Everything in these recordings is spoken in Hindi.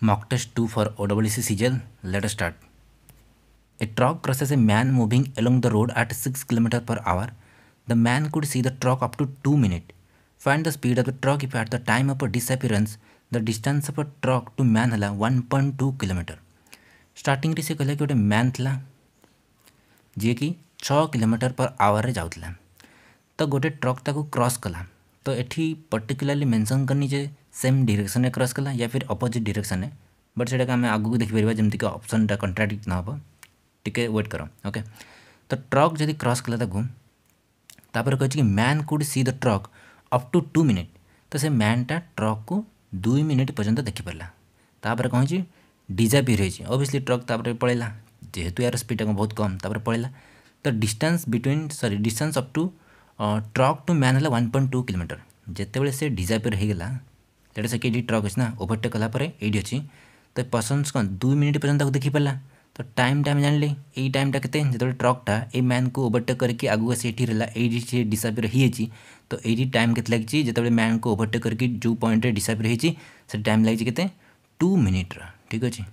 mock test 2 for OWC sigil. Let us start. A truck crosses a man moving along the road at 6 km per hour. The man could see the truck up to 2 minutes. Find the speed of the truck if at the time of a disappearance, the distance of a truck to man है 1.2 km. स्टार्टिंग से कहला कि गोटे मैन था जी कि छ किलोमीटर पर आवर जाऊला तो गोटे ट्रक ताको क्रॉस कला तो ये पर्टिकुलाली मेनसन करनी जे सेम डिरेक्शन में क्रस कला या फिर अपोजिट डिरेक्शन बट से आम आगे देखिपर जमीक अप्सन टाइम कंट्राडिक्ट ना हो टे व्वेट कर ओके तो ट्रक जब क्रस कला तापर man could see the truck up to two minute तो से मैनटा ट्रक को दुई मिनिट पर्यटन देखिपारा तापर कौन डिजापियर होती ट्रक तापर पड़ेगा जेहेतु यार स्पीड बहुत कम तापर पड़ेगा तो distance between sorry distance up to truck to man है वन पॉइंट टू किलोमीटर जिते से डिजापियर होगा जोटा सके ट्रक अच्छे ना ओभरटेक कलापर ये अच्छे तो पसंद कौन दुई मिनिट पर्यटन देखी पार्ला तो टाइम टाइम जान लें ये टाइमटा के ट्रकटा ये मैन को ओभरटेक करके आगे से रहा ये डिसअपियर हो तो ये टाइम के जो मैन को ओभरटेक करके जो पॉइंट डिसअपियर हो टाइम लगे के टू मिनिट्र ठीक अच्छे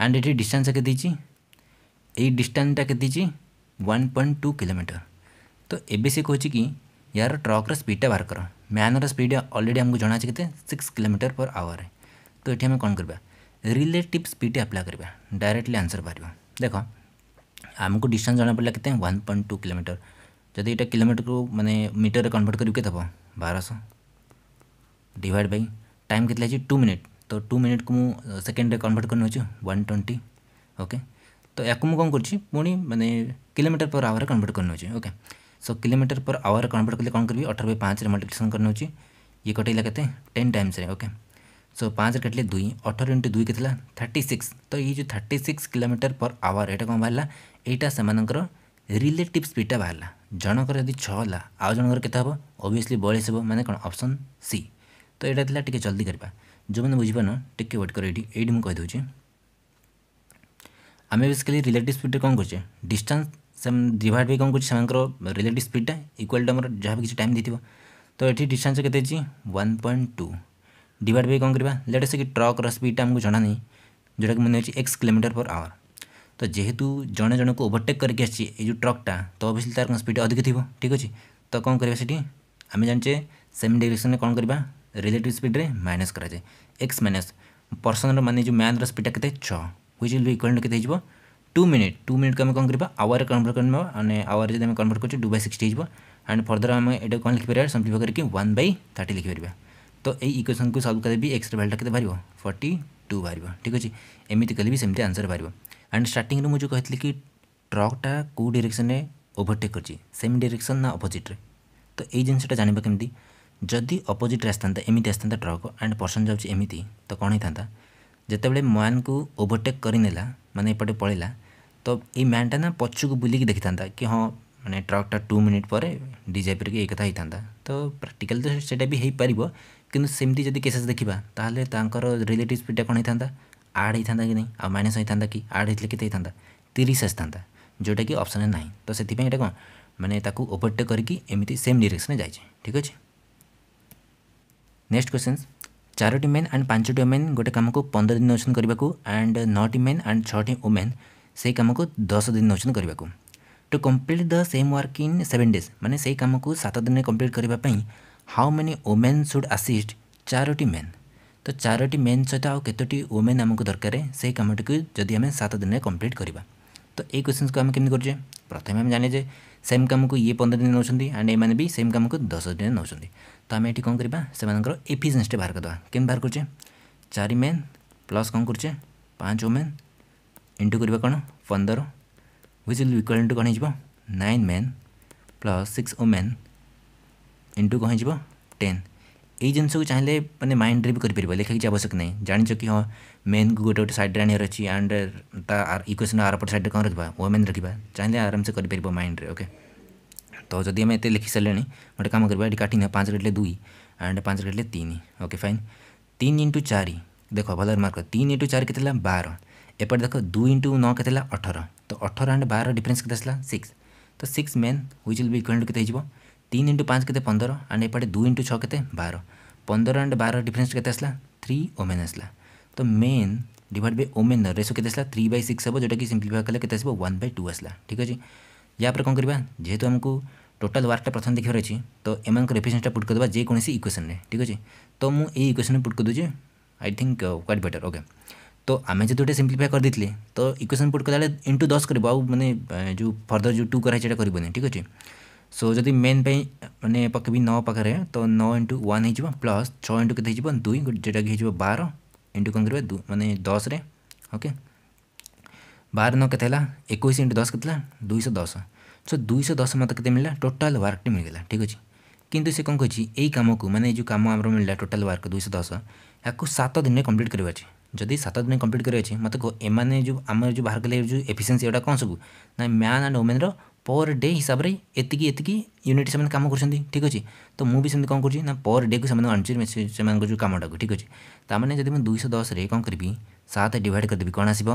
एंड ये डिस्टास के डिस्टास्टा के वन पॉइंट टू किलोमीटर तो ये से कह यार ट्रक्र स्पीडा बाहर कर म्यान्र स्पीड अलरेडी आमको जना चाहिए सिक्स किलोमीटर पर आवर है तो ये आम कौन करवा रिलेटिव स्पीड अप्लाई करवा डायरेक्टली आंसर बाहर देख आमको डिस्टास् जना पड़ा कितने वन पॉइंट टू किलोमीटर जदि ये किलोमीटर को मैंने मीटर कनभर्ट कर बारश डिवाइड बै टाइम के टू मिनिट तो टू मिनिट को सेकेंड कनभर्ट कर वन ट्वेंटी ओके तो या कौन करोमीटर पर आवर कनभर्ट कर okay so kilometre per hour convert करेंगे कौन करी अठर बै पाँच मल्टीप्लिकेसन करना होती ये कटेगा के टेन टाइम्स ओके सो पाँच कटे दुई अठर इंटु दुई के थर्टी सिक्स तो ये जो thirty six kilometre per hour यहाँ कौन बाहर यहीटा से मर रिलेटिव स्पीडा बाहर जनकर यदि छाला आउ जनकर के ओबियसली बयास हो मैंने कौन अप्सन सी तो ये था टी जल्दी करवा जो मैंने बुझीपा टी वेट कर ये मुझे कहीदे आम बेसिकली रिलेटिव स्पीड कौन करे डिस्टास् ডিভাইড বাই কম করছি সে রিলেটিভ স্পিডটা ইকুয়াল টু আমার যা কিছু টাইম দিয়ে তো এটি ডিষ্টান্স কেতে আছে one point two divide by কম করা লেটস কি ট্রক্র স্পিডটা আমি জনা নাই যেটা কি মনে হচ্ছে এক্স কিলোমিটার পর আওয়ার তো যেহেতু জনে জনক ওভরটেক করি আসছে এই যে ট্রকটা তো অবভিয়াসলি তার স্পিড অধিক থাকবে ঠিক আছে তো কম করা সেটি আমি জানছে সেম ডিরেকশনে কম করা রিলেটিভ স্পিড্রে মাইনস করা যায় এক্স মাইনস पर्सन र माने जो म्यान र स्पिडा केते छ which will be equal to केते हिजबो টু মিনিট টু মিনিটকে আমি কম করবা আওয়ারে কনভর্ট করে নেবা মানে আওয়ারে যদি আমি কনভর্ট করছি টু বাই সিক্সটি হয়ে আন্ড ফর্দর আমি এটা কম লিখিপার সিম্পলিফাই করি ওয়ান বাই থার্টি লিখিপার তো এই ইকুয়েসন কু সলভ কলে বি এক্সর ভ্যালুটা কেতে বাহিব ফর্টি টু বাহিব ঠিক আছে এমিতি কলে বি সেমতি আনসর বাহিব আন্ড স্টার্টিং মু যে কহিলি কি ট্রকটা কেউ ডিরেকশনে ওভরটেক করছি সেম ডিরেকশন না অপোজিট্রে তো এই জিনিসটা জাঁয়া কেমি যদি অপোজিট্রে আসতা এমিতি আসতা ট্রক আন্ড পর্সন যাচ্ছে এমিতি তো কণ হয়ে যেতবে ম্যান কু ওভরটেক করে নেলা মানে এপটে পড়া तो ये मैनटा ना पचुक बुलिक देखी था कि हाँ मैंने ट्रकटा टू मिनिट पर डीजाइप के एक कथा होता था तो प्राक्टिकाल तो से पार कि सेमती जब केसेस देखा तेल रिलेटिव स्पीडा कौन होता आड होता कि नहीं आ माइनस होता कि आड होते कितने होता तीस आसता जोटा कि अप्सन ना तो से कौन मैंने ओभरटेक करमती सेम डीरेक्शन जाए ठीक अच्छे नेक्स्ट क्वेश्चन चारोट मेन एंड पांचटी ओमेन गोटे काम को पंद्रह दिन अच्छे एंड नौटी मेन आंड छोमेन से कम को दस दिन नौ करने to complete the same work in seven days मैंने से कम को सात दिन कम्प्लीट करने how many women should assist चारोटी मेन तो चारोटी मेन सहित आउ कतोटी ओमेन आमको दरकार से कमटी को जब आम सात दिन में कम्प्लीट करवा तो ये क्वेश्चन को आम कमी करे प्रथम आम जाने सेम कम को ये पंद्रह दिन एंड ये भी सेम कम को दस दिन नौ तो आम ये कौन करवाकर एफिसीयसटे बाहर करदे कम बाहर करे चार मेन प्लस कौन करे पाँच ओमेन ইন্টু করা কোণ পনের হুইচ উইল ইকুয়াল ইন্টু কোণ হয়ে nine men plus six women into কোণ হয়ে টেন এই জিনিসকে চাইলে মানে মাইন্ডরে বি করে লেখা কিছু আবশ্যক নাই জাঁচ কি হ্যাঁ মেন কু গোটে গোটে সাইড্রে আনার অছি আন্ড তা ইকুয়েসন আরপট সাইড্রে কম রাখবা ওমেন রাখবা চাইলে আরামসে করে মাইন্ডরে ওকে तो जदि आम एत लिखि सारे गोटे कम करवा ये काटने पाँच काटले दुई एंड पाँच काटले तीन ओके फाइन तीन इंटू चार देख भल मार्क तीन इंटू चार के बार एपटे देख दुई इंटु नौ के अठर तो अठर एंड बार डिफरेन्स के सिक्स तो six men which will two के तीन इंटु पाँच के पंदर एंड एपटे दुई इंटु छः के बार पंदर एंड बार डिफरेन्स के थ्री ओमेन आसला तो men divide by women ratio के थ्री बै सिक्स हम जोटा कि सीम्प्लीफाई कले के आसो वन बै टू आसला ठीक अच्छे या पर कौन करवा जेहतु आमको टोटाल वार्कटा प्रथम देखिए तो एमं रेफिशनसटा पुट करदे जेको इक्वेशन ठीक अच्छे तो मुझे इक्वेसन में पुट करदे I think quite better okay तो आम तो जो सीम्प्लीफाई कर देते तो इक्वेसन पुट कला इंटू दस कर मैंने जो फर्दर जो टू कराई कर ठीक अच्छे सो जदि मेन मैंने पकेबी नौ पाखे तो नौ इंटू वन हो प्लस छः इंटू के दुई जोटा कि बार इंटू कौन कर मैंने दस रे ओके बार नौ के एक इंटू दस के दुईश दस सो दुईश दस मत के मिला टोटाल वर्कटे मिलगला ठीक अच्छे किंतु से कौन कर को मैंने जो कम आम मिलला टोटाल वर्क दुईश दस या सात दिन में कम्प्लीट करवाई ଯଦି ସାତ ଦିନ କମ୍ପ୍ଲିଟ୍ କରିବାର ଅଛି ମୋତେ କୁହ ଏମାନେ ଯେଉଁ ଆମର ଯେଉଁ ବାହାର କଲେ ଯେଉଁ ଏଫିସିଏନ୍ସି ଏଗୁଡ଼ା କ'ଣ ସବୁ ନା ମ୍ୟାନ୍ ଆଣ୍ଡ ଓମେନ୍ର ପର୍ ଡେ ହିସାବରେ ଏତିକି ଏତିକି ୟୁନିଟ୍ ସେମାନେ କାମ କରୁଛନ୍ତି ଠିକ୍ ଅଛି ତ ମୁଁ ବି ସେମିତି କ'ଣ କରୁଛି ନା ପର୍ ଡେକୁ ସେମାନଙ୍କୁ ଆଣୁଛି ସେମାନଙ୍କ ଯେଉଁ କାମଟାକୁ ଠିକ୍ ଅଛି ତା'ମାନେ ଯଦି ମୁଁ ଦୁଇଶହ ଦଶରେ କ'ଣ କରିବି ସାତ ଡିଭାଇଡ଼ କରିଦେବି କ'ଣ ଆସିବ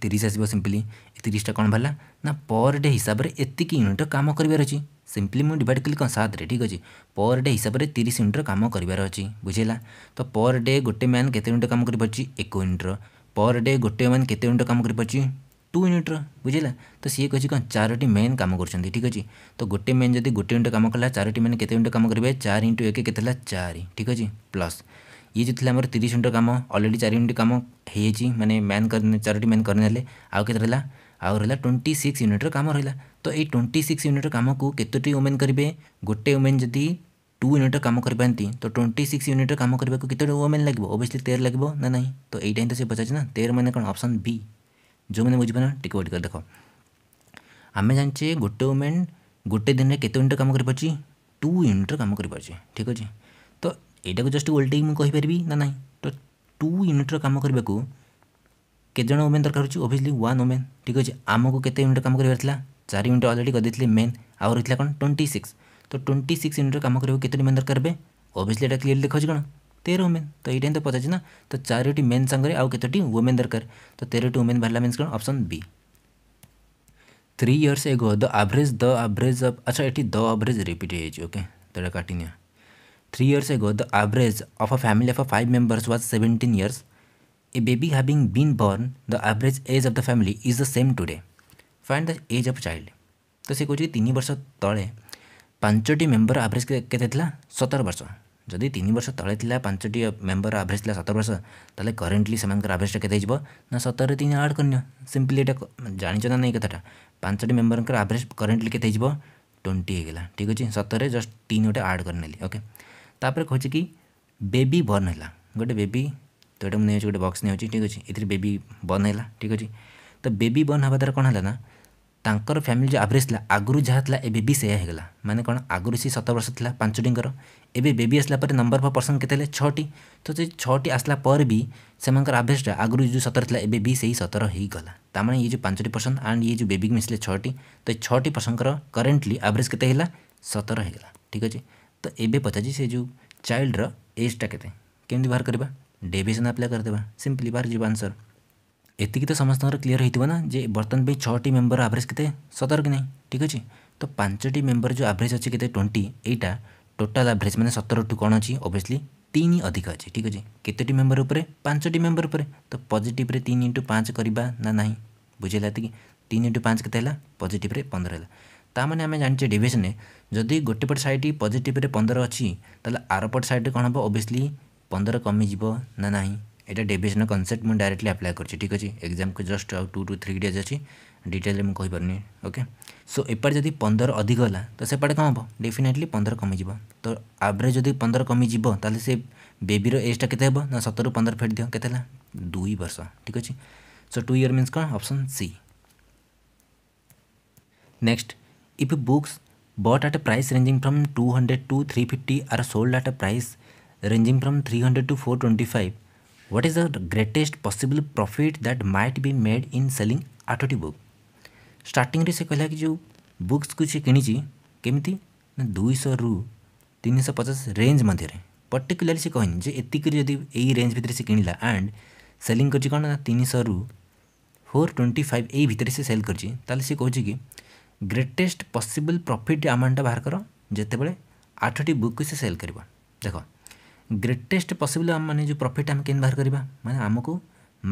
ତିରିଶ ଆସିବ ସିମ୍ପଲି एकतीसटा कौन बाहर ना पर डे हिसाब से एतिक यूनिट कम कर सीम्पली मुझे डिवाइड कली कौन सात ठीक अच्छे पर डे हिसाब से तीस यूनिट्र कम कर बुझेगा तो पर डे गोटे मैन के यूनिट कम कर एक यूनिट्र पर डे गोटे मैन के यूनिट काम कर टू यूनिट्र बुझेगा तो सी कह चार मेन कम कर ठीक अच्छे तो गोटे मेन जब गोटे यूनिट कम कला चार मेन के यूनिट कम करेंगे चार इंटु एक के चार ठीक अच्छे प्लस ये जो थी तीस यूनिट काम अलरेडी चार यूनिट कम हो मैंने मैन कर चारोट मेन करें आउ ଆଉ ରହିଲା ଟ୍ୱେଣ୍ଟି ସିକ୍ସ ୟୁନିଟ୍ର କାମ ରହିଲା ତ ଏଇ ଟ୍ୱେଣ୍ଟି ସିକ୍ସ ୟୁନିଟ୍ର କାମକୁ କେତୋଟି ଓମେନ୍ କରିବେ ଗୋଟେ ଓମେନ୍ ଯଦି ଟୁ ୟୁନିଟ୍ର କାମ କରିପାରନ୍ତି ତ ଟ୍ୱେଣ୍ଟି ସିକ୍ସ ୟୁନିଟ୍ର କାମ କରିବାକୁ କେତୋଟି ଓମେନ୍ ଲାଗିବ ଓବିୟସ୍ଲି ତେର ଲାଗିବ ନା ନାହିଁ ତ ଏଇଟା ହିଁ ତ ସେ ପଚାରିଛି ନା ତେର ମାନେ କ'ଣ ଅପସନ୍ ବି ଯେଉଁମାନେ ବୁଝିବେ ନା ଟିକେ ୱେଟ୍ କରି ଦେଖ ଆମେ ଜାଣିଛେ ଗୋଟେ ଓମେନ୍ ଗୋଟେ ଦିନରେ କେତେ ୟୁନିଟ୍ କାମ କରିପାରୁଛି ଟୁ ୟୁନିଟ୍ର କାମ କରିପାରୁଛି ଠିକ୍ ଅଛି ତ ଏଇଟାକୁ ଜଷ୍ଟ ଓଲ୍ଟେଇକି ମୁଁ କହିପାରିବି ନା ନାହିଁ ତ ଟୁ ୟୁନିଟ୍ର କାମ କରିବାକୁ केत जन ओमेन दरकार होती ओभियली वन ओमेन ठीक अच्छे आमको कैसे यूनिट कम करा चार यूनिट अलरेडी कर देते मेन आउ रही कौन ट्वेंटी सिक्स तो ट्वेंटी सिक्स यूनिट कम करेंगे कितने ओमेन दरकार है ओभियली क्लीयरली देखा कौन तेरह ओमेन तो ये तो पचार ना तो चारोट मेन सांगे आउ कत ओमेन दरकार तो तेरह ओमेन बाहर मीन कौन option B three years ago the average the average of अच्छा ये द आभरेज रिपीट होके काट three years ago the average of a family of a five members was seventeen years a baby having been born the average age of the family is the same today find the age of child तो सी कहे तीन वर्ष तले पांचटी मेम्बर आवरेज के सतर वर्ष जदि तीन वर्ष तले पांचटी मेम्बर आवरेज था सतर वर्ष तेल करेन्टली आवरेजा के ना सतर तीन आड कर सीम्पली जाना ना कथा पांचटी मेम्बर आवरेज करेन्टली के ट्वेंटी होगा ठीक अच्छे सतरे जस्ट तीन गोटे आड करके बेबी बर्न है गोटे बेबी তো এটা ମୁଁ ନେଇ ଗୋଟେ ବକ୍ସ ନେଉଛି ଠିକ୍ ଅଛି ଏଥିରେ ବେବି ବର୍ନ ହେଲା ଠିକ୍ ଅଛି ତ ବେବି ବର୍ନ ହେବା ଦ୍ୱାରା କ'ଣ ହେଲା ନା ତାଙ୍କର ଫ୍ୟାମିଲି ଯେଉଁ ଆଭରେଜ୍ ଥିଲା ଆଗରୁ ଯାହା ଥିଲା ଏବେ ବି ସେୟା ହେଇଗଲା ମାନେ କ'ଣ ଆଗରୁ ସିଏ ସତ ବର୍ଷ ଥିଲା ପାଞ୍ଚଟିଙ୍କର ଏବେ ବେବି ଆସିଲା ପରେ ନମ୍ବର ପର୍ ପର୍ସନ୍ କେତେ ହେଲେ ଛଅଟି ତ ସେ ଛଅଟି ଆସିଲା ପରେ ବି ସେମାନଙ୍କର ଆଭରେଜ୍ଟା ଆଗରୁ ଯେଉଁ ସତର ଥିଲା ଏବେ ବି ସେଇ ସତର ହେଇଗଲା ତା'ମାନେ ଇଏ ଯେଉଁ ପାଞ୍ଚଟି ପର୍ସନ୍ ଆଣ୍ଡ ଇଏ ଯେଉଁ ବେବିକି ମିଶିଲେ ଛଅଟି ତ ଏ ଛଅଟି ପର୍ସନ୍ଙ୍କର କରେଣ୍ଟଲି ଆଭରେଜ୍ କେତେ ହେଲା ସତର ହେଇଗଲା ଠିକ୍ ଅଛି ତ ଏବେ ପଚାରିଛି ସେ ଯେଉଁ ଚାଇଲ୍ଡର ଏଜ୍ଟା କେତେ କେମିତି ବାହାର କରିବା ଡେଭିଏସନ୍ ଆପ୍ଲାଏ କରିଦେବା ସିମ୍ପଲି ବାହାରି ଯିବ ଆନ୍ସର୍ ଏତିକି ତ ସମସ୍ତଙ୍କର କ୍ଲିଅର୍ ହେଇଥିବ ନା ଯେ ବର୍ତ୍ତମାନ ପାଇଁ ଛଅଟି ମେମ୍ବର ଆଭରେଜ୍ କେତେ ସତର କି ନାହିଁ ଠିକ୍ ଅଛି ତ ପାଞ୍ଚଟି ମେମ୍ବର ଯେଉଁ ଆଭରେଜ୍ ଅଛି କେତେ ଟ୍ୱେଣ୍ଟି ଏଇଟା ଟୋଟାଲ୍ ଆଭରେଜ୍ ମାନେ ସତରଠୁ କ'ଣ ଅଛି ଓଭିଅସ୍ଲି ତିନି ଅଧିକ ଅଛି ଠିକ୍ ଅଛି କେତୋଟି ମେମ୍ବର ଉପରେ ପାଞ୍ଚଟି ମେମ୍ବର ଉପରେ ତ ପଜିଟିଭରେ ତିନି ଇଣ୍ଟୁ ପାଞ୍ଚ କରିବା ନା ନାହିଁ ବୁଝିଲା ଏତିକି ତିନି ଇଣ୍ଟୁ ପାଞ୍ଚ କେତେ ହେଲା ପଜିଟିଭରେ ପନ୍ଦର ହେଲା ତାମାନେ ଆମେ ଜାଣିଛେ ଡିଭିଜନ୍ରେ ଯଦି ଗୋଟେପଟ ସାଇଡ଼୍ ପଜିଟିଭରେ ପନ୍ଦର ଅଛି ତାହେଲେ ଆରପଟ ସାଇଡ଼୍ରେ କ'ଣ ହେବ ଓଭିଅସ୍ଲି ପନ୍ଦର କମିଯିବ ନା ନାହିଁ ଏଇଟା ଡେଭିଏସନ୍ କନସେପ୍ଟ ମୁଁ ଡାଇରେକ୍ଟଲି ଆପ୍ଲାଏ କରିଛି ଠିକ୍ ଅଛି ଏକ୍ଜାମ୍କୁ ଜଷ୍ଟ ଆଉ ଟୁ ଟୁ ଥ୍ରୀ ଡେଜ୍ ଅଛି ଡିଟେଲରେ ମୁଁ କହିପାରୁନି ଓକେ ସୋ ଏପାଟେ ଯଦି ପନ୍ଦର ଅଧିକ ହେଲା ତ ସେପାଟେ କ'ଣ ହେବ ଡେଫିନେଟଲି ପନ୍ଦର କମିଯିବ ତ ଆଭରେଜ୍ ଯଦି ପନ୍ଦର କମିଯିବ ତାହେଲେ ସେ ବେବିର ଏଜ୍ଟା କେତେ ହେବ ନା ସତରରୁ ପନ୍ଦର ଫେଟ୍ ଦିଅ କେତେ ହେଲା ଦୁଇ ବର୍ଷ ଠିକ୍ ଅଛି ସୋ ଟୁ ଇୟର୍ ମିନ୍ସ କ'ଣ option C next if books but at a price ranging from two hundred to three fifty are sold at a price ranging from 300 to 425 what is the greatest possible profit that might be made in selling ଆଠଟି ବୁକ୍ ଷ୍ଟାର୍ଟିଂରେ ସେ କହିଲା କି ଯେଉଁ ବୁକ୍ସକୁ ସେ କିଣିଛି କେମିତି ନା ଦୁଇଶହରୁ ତିନିଶହ ପଚାଶ ରେଞ୍ଜ ମଧ୍ୟରେ ପର୍ଟିକୁଲାରଲି ସେ କହିନି ଯେ ଏତିକିରେ ଯଦି ଏଇ ରେଞ୍ଜ ଭିତରେ ସେ କିଣିଲା ଆଣ୍ଡ ସେଲିଂ କରିଛି କ'ଣ ନା ତିନିଶହରୁ ଫୋର୍ ଟ୍ୱେଣ୍ଟି ଫାଇଭ୍ ଏଇ ଭିତରେ ସେ ସେଲ୍ କରିଛି ତାହେଲେ ସେ କହୁଛି କି ଗ୍ରେଟେଷ୍ଟ ପସିବଲ୍ ପ୍ରଫିଟ୍ ଆମାଉଣ୍ଟଟା ବାହାର କର ଯେତେବେଳେ ଆଠଟି ବୁକ୍କୁ ସେ ସେଲ୍ କରିବ ଦେଖ ଗ୍ରେଟେଷ୍ଟ ପସିବୁଲ୍ ମାନେ ଯେଉଁ ପ୍ରଫିଟ୍ ଆମେ କେମିତି ବାହାର କରିବା ମାନେ ଆମକୁ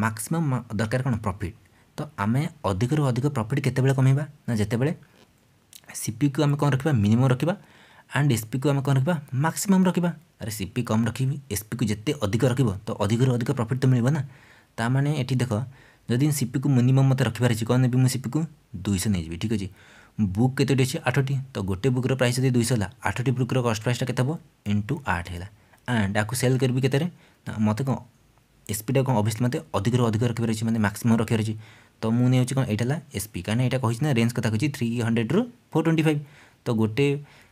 ମାକ୍ସିମମ୍ ଦରକାର କ'ଣ ପ୍ରଫିଟ୍ ତ ଆମେ ଅଧିକରୁ ଅଧିକ ପ୍ରଫିଟ୍ କେତେବେଳେ କମେଇବା ନା ଯେତେବେଳେ ସିପିକୁ ଆମେ କ'ଣ ରଖିବା ମିନିମମ୍ ରଖିବା ଆଣ୍ଡ ଏସ୍ପିକୁ ଆମେ କ'ଣ ରଖିବା ମାକ୍ସିମମ୍ ରଖିବା ଆରେ ସିପି କମ୍ ରଖିବି ଏସ୍ପିକୁ ଯେତେ ଅଧିକ ରଖିବ ତ ଅଧିକରୁ ଅଧିକ ପ୍ରଫିଟ୍ ତ ମିଳିବ ନା ତା ମାନେ ଏଠି ଦେଖ ଯଦି ସିପିକୁ ମିନିମମ୍ ମୋତେ ରଖିବାର ଅଛି କ'ଣ ନେବି ମୁଁ ସିପିକୁ ଦୁଇଶହ ନେଇଯିବି ଠିକ୍ ଅଛି ବୁକ୍ କେତୋଟି ଅଛି ଆଠଟି ତ ଗୋଟେ ବୁକ୍ର ପ୍ରାଇସ୍ ଯଦି ଦୁଇଶହ ହେଲା ଆଠଟି ବୁକ୍ର କଷ୍ଟ ପ୍ରାଇସ୍ଟା କେତେ ହେବ ଟୁ ଆଠ ହେଲା ଆଣ୍ଡ ଆକୁ ସେଲ୍ କରିବି କେତେରେ ନା ମୋତେ କ'ଣ ଏସ୍ପିଟା କ'ଣ ଅଭିୟସ୍ଲି ମୋତେ ଅଧିକରୁ ଅଧିକ ରଖିବାର ଅଛି ମାନେ ମ୍ୟାକ୍ସିମମ୍ ରଖିବାର ଅଛି ତ ମୁଁ ନେଉଛି କ'ଣ ଏଇଟା ହେଲା ଏସ୍ପି କାହିଁକିନା ଏଇଟା କହିଛି ନା ରେଞ୍ଜ କଥା କହିଛି ଥ୍ରୀ ହଣ୍ଡ୍ରେଡ଼ରୁ ଫୋର୍ ଟ୍ୱେଣ୍ଟି ଫାଇଭ୍ ତ ଗୋଟେ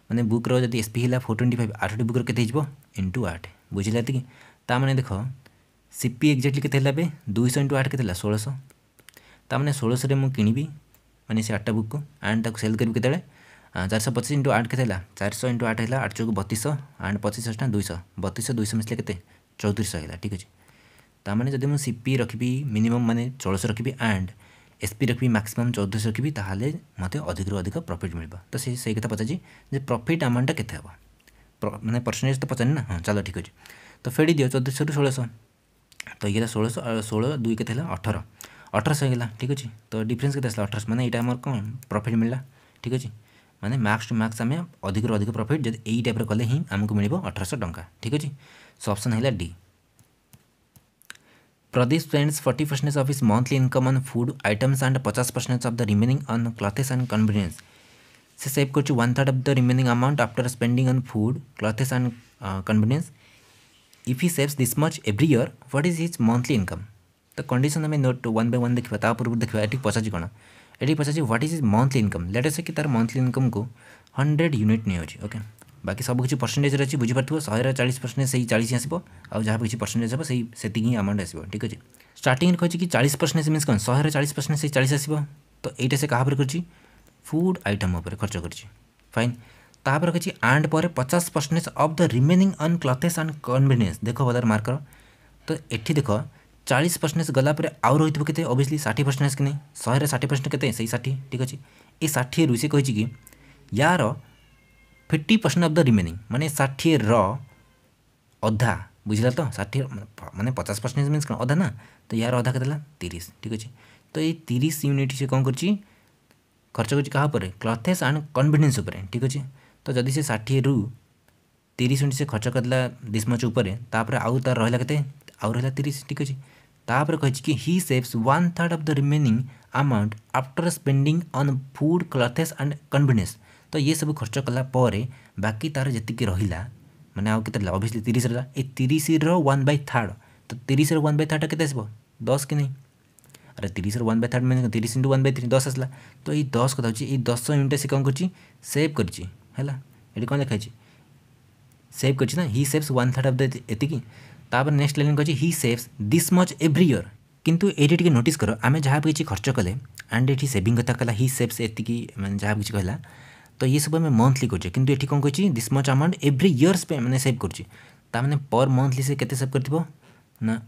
ମାନେ ବୁକ୍ର ଯଦି ଏସ୍ପି ହେଲା ଫୋର୍ ଟ୍ୱେଣ୍ଟି ଫାଇଭ୍ ଆଠଟି ବୁକ୍ର କେତେ ହେଇଯିବ ଇଣ୍ଟୁ ଆଠ ବୁଝିଲା ଏତିକି ତା'ମାନେ ଦେଖ ସିପି ଏକ୍ଜାକ୍ଟଲି କେତେ ହେଲା ଏବେ ଦୁଇଶହ ଇଣ୍ଟୁ ଆଠ କେତେ ହେଲା ଷୋଳଶହ ତା'ମାନେ ଷୋଳଶହରେ ମୁଁ କିଣିବି ମାନେ ସେ ଆଠଟା ବୁକ୍କୁ ଆଣ୍ଡ ତାକୁ ସେଲ୍ କରିବି କେତେବେଳେ ଚାରିଶହ ପଚିଶ ଇଣ୍ଟୁ ଆଠ କେତେ ହେଲା ଚାରିଶହ ଇଣ୍ଟୁ ଆଠ ହେଲା ଆଠ ଚଉକୁ ବତିଶହ ଆଠ ପଚିଶ ଅଷ୍ଟା ଦୁଇଶହ ବତିଶହ ଦୁଇଶହ ମିଶିଲେ କେତେ ଚଉତିରିଶହ ହେଲା ଠିକ୍ ଅଛି ତା'ମାନେ ଯଦି ମୁଁ ସିପି ରଖିବି ମିନିମମ୍ ମାନେ ଷୋଳଶହ ରଖିବି ଆଣ୍ଡ ଏସ୍ପି ରଖିବି ମାକ୍ସିମମ୍ ଚଉତିରିଶହ ରଖିବି ତାହେଲେ ମୋତେ ଅଧିକରୁ ଅଧିକ ପ୍ରଫିଟ୍ ମିଳିବ ତ ସେ ସେଇ କଥା ପଚାରିଛି ଯେ ପ୍ରଫିଟ୍ ଆମାଉଣ୍ଟଟା କେତେ ହେବ ମାନେ ପରସେଣ୍ଟେଜ୍ ତ ପଚାରିନି ନା ହଁ ଚାଲ ଠିକ୍ ଅଛି ତ ଫେଡ଼ି ଦିଅ ଚଉତିରିଶହରୁ ଷୋଳଶହ ତ ଇଏ ହେଲା ଷୋଳଶହ ଷୋହଳ ଦୁଇ କେତେ ହେଲା ଅଠର ଅଠରଶହ ହେଇଗଲା ଠିକ୍ ଅଛି ତ ଡିଫରେନ୍ସ କେତେ ଆସିଲା ଅଠରଶହ ମାନେ ଏଇଟା ଆମର କ'ଣ ପ୍ରଫିଟ୍ ମିଳିଲା ଠିକ୍ ଅଛି মানে ম্যাক্সিমাম আম অধিক অধিক প্রফিট যদি এই টাইপের কলি হামক মিলিব 1800 টাকা ঠিক আছে সো অপশন হলা ডি প্রদেস spends 40% of his monthly income on food items and 50% of the remaining on clothes and convenience he saves 1/3 of the remaining amount after spending on food clothes and convenience if he saves this much every year what is his monthly income the condition আমি note to one by one দেখি বা পূর্ব দেখি 85 গুণ એટી પછી છે vote is is monthly income let છે કે તાર મંથଲି ଇନକମ୍କୁ ହଣ୍ଡ୍ରେଡ଼ ୟୁନିଟ୍ ନେଉଛି ଓକେ ବାକି ସବୁ କିଛି ପରସେଣ୍ଟେଜ୍ ରହିଛି ବୁଝିପାରୁଥିବ ଶହେର ଚାଳିଶ ପରସେଣ୍ଟେଜ୍ ସେଇ ଚାଳିଶ ଆସିବ ଆଉ ଯାହା କିଛି ପରସେଣ୍ଟେଜ୍ ହେବ ସେଇ ସେତିକି ହିଁ ଆମାଉଣ୍ଟ ଆସିବ ଠିକ୍ ଅଛି ଷ୍ଟାର୍ଟିଂରେ କହିଛି କି ଚାଳିଶ ପରସେଣ୍ଟେଜ୍ ମିନ୍ସ କ'ଣ ଶହେର ଚାଳିଶ ପରସେଣ୍ଟ ସେଇ ଚାଳିଶ ଆସିବ ତ ଏଇଟା ସେ କାହା ଉପରେ କରିଛି ଫୁଡ଼୍ ଆଇଟମ୍ ଉପରେ ଖର୍ଚ୍ଚ କରିଛି ଫାଇନ୍ ତାପରେ କହିଛି ଆଣ୍ଡ ପରେ ପଚାଶ percentage of the remaining on clothes and convenience ଦେଖ ବଜାର ମାର୍କର ତ ଏଠି ଦେଖ चालीस परसेंटेज गला आउ रही थोड़ा अभीयसली षाठी परसेंटेज कि नहीं शहे षाठी परसेंट के षाठी ठीक अच्छे ये षाठी रू से कही यार fifty percent of the remaining मानने षाठी रधा बुझला तो षाठी मानते पचास परसेंटेज मीन कौन अधा ना तो यार अधा के तीस ठीक अच्छे तो ये तीस यूनिट से कौन कर खर्च कर क्लथेस आंड कनफिडेन्स ठीक अच्छे तो जदि से षाठी रु तीस यूनिट से खर्च करदेला दिसमच उपर आउ तार रहा के आउ रहा तीस ठीक अच्छे ତାପରେ କହିଛି କି he saves one third of the remaining amount after spending on food clothes and convenience ତ ଇଏ ସବୁ ଖର୍ଚ୍ଚ କଲା ପରେ ବାକି ତାର ଯେତିକି ରହିଲା ମାନେ ଆଉ କେତେ ରହିଲା ଅଭିୟସଲି ତିରିଶ ରହିଲା ଏ ତିରିଶର ୱାନ୍ ବାଇ ଥାର୍ଡ଼ ତ ତିରିଶର ୱାନ୍ ବାଇ ଥାର୍ଡ଼ଟା କେତେ ଆସିବ ଦଶ କି ନାହିଁ ଆରେ ତିରିଶର ୱାନ୍ ବାଇ ଥାର୍ଡ଼ ମାନେ ତିରିଶ ଇଣ୍ଟୁ ୱାନ୍ ବାଇ ଥ୍ରୀ ଦଶ ଆସିଲା ତ ଏଇ ଦଶ କଥା ହେଉଛି ଏଇ ଦଶ ୟୁନିଟ୍ଟା ସେ କ'ଣ କରିଛି ସେଭ୍ କରିଛି ହେଲା ଏଠି କ'ଣ ଲେଖାଇଛି ସେଭ୍ କରିଛି ନା he saves one third of the ଏତିକି तापर नेक्स्ट लाइन कहे he saves this much every year कितु ये टी नोट कर आम जहाँ भी किसी खर्च कले एंड ये से कथा कहला हि सेवस ये मैं जहाँ भी किसी कहला तो ये सब आम मंथली करे कि कौन कही this much amount every years मैंने सेव कर पर मंथली से के सेव कर ना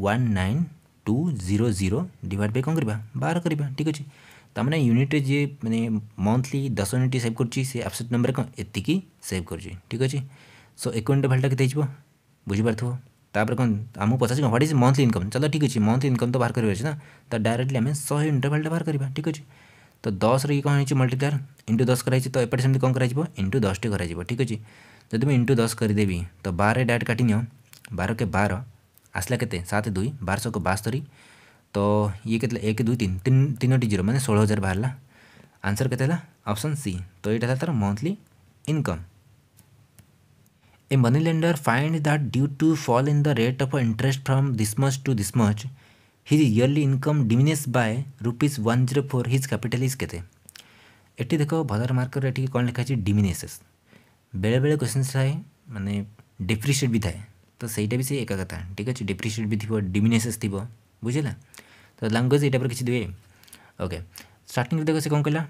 one nine two zero zero divide by कौन कर बार कर ठीक अच्छे तमें यूनिट जी मैंने मंथली दस यूनिट सेव कर सेव कर ठीक अच्छे सो एक यूनिट भाटा के बुझीप ତାପରେ କ'ଣ ଆମକୁ ପଚାରିଛି କ'ଣ ହ୍ୱାଟ୍ ଇଜ୍ ମନ୍ଥଲି ଇନକମ୍ ଚାଲ ଠିକ୍ ଅଛି ମନ୍ଥଲି ଇନକମ୍ ତ ବାହାର କରିବାର ଅଛି ନା ତ ଡାଇରେକ୍ଟଲି ଆମେ ଶହେ ଇଣ୍ଟରଭାଲ୍ଟା ବାହାର କରିବା ଠିକ୍ ଅଛି ତ ଦଶରେ କ'ଣ ହେଇଛି ମଲ୍ଟିପ୍ଲାୟର ଇଣ୍ଟୁ ଦଶ କରାହେଇଛି ତ ଏପଟେ ସେମିତି କ'ଣ କରାଯିବ ଇଣ୍ଟୁ ଦଶଟି କରାଯିବ ଠିକ୍ ଅଛି ଯଦି ମୁଁ ଇଣ୍ଟୁ ଦଶ କରିଦେବି ତ ବାରରେ ଡାଇରେକ୍ଟ କାଟିନିଅ ବାରକେ ବାର ଆସିଲା କେତେ ସାତ ଦୁଇ ବାରଶହ ବାସ୍ତରୀ ତ ଇଏ କେତେ ଏକ ଦୁଇ ତିନି ତିନୋଟି ଜିରୋ ମାନେ ଷୋହଳ ହଜାର ବାହାରିଲା ଆନ୍ସର୍ କେତେ ହେଲା ଅପସନ୍ ସି ତ ଏଇଟା ହେଲା ତା'ର monthly income a money lender finds that due to fall in the rate of interest from this much to this much, his yearly income diminishes by rupees 104. His capital is kete. ଏଠି ଦେଖ ଭଲର ମାର୍କର ଏଠି କ'ଣ ଲେଖା ଅଛି ଡିମିନେସେସ୍ ବେଳେବେଳେ କ୍ୱେଶ୍ଚିନ୍ସ ଥାଏ ମାନେ ଡେପ୍ରିସିଏଟ୍ ବି ଥାଏ ତ ସେଇଟା ବି ସେ ଏକା କଥା ଠିକ୍ ଅଛି ଡେପ୍ରିସିଏଟ୍ ବି ଥିବ ଡିମିନେସେସ୍ ଥିବ ବୁଝିଲା ତ ଲାଙ୍ଗୁଏଜ୍ ଏଇଟା ପରେ କିଛି ଦେବେ ଓକେ ଷ୍ଟାର୍ଟିଂରେ ଦେଖ ସେ କ'ଣ କହିଲା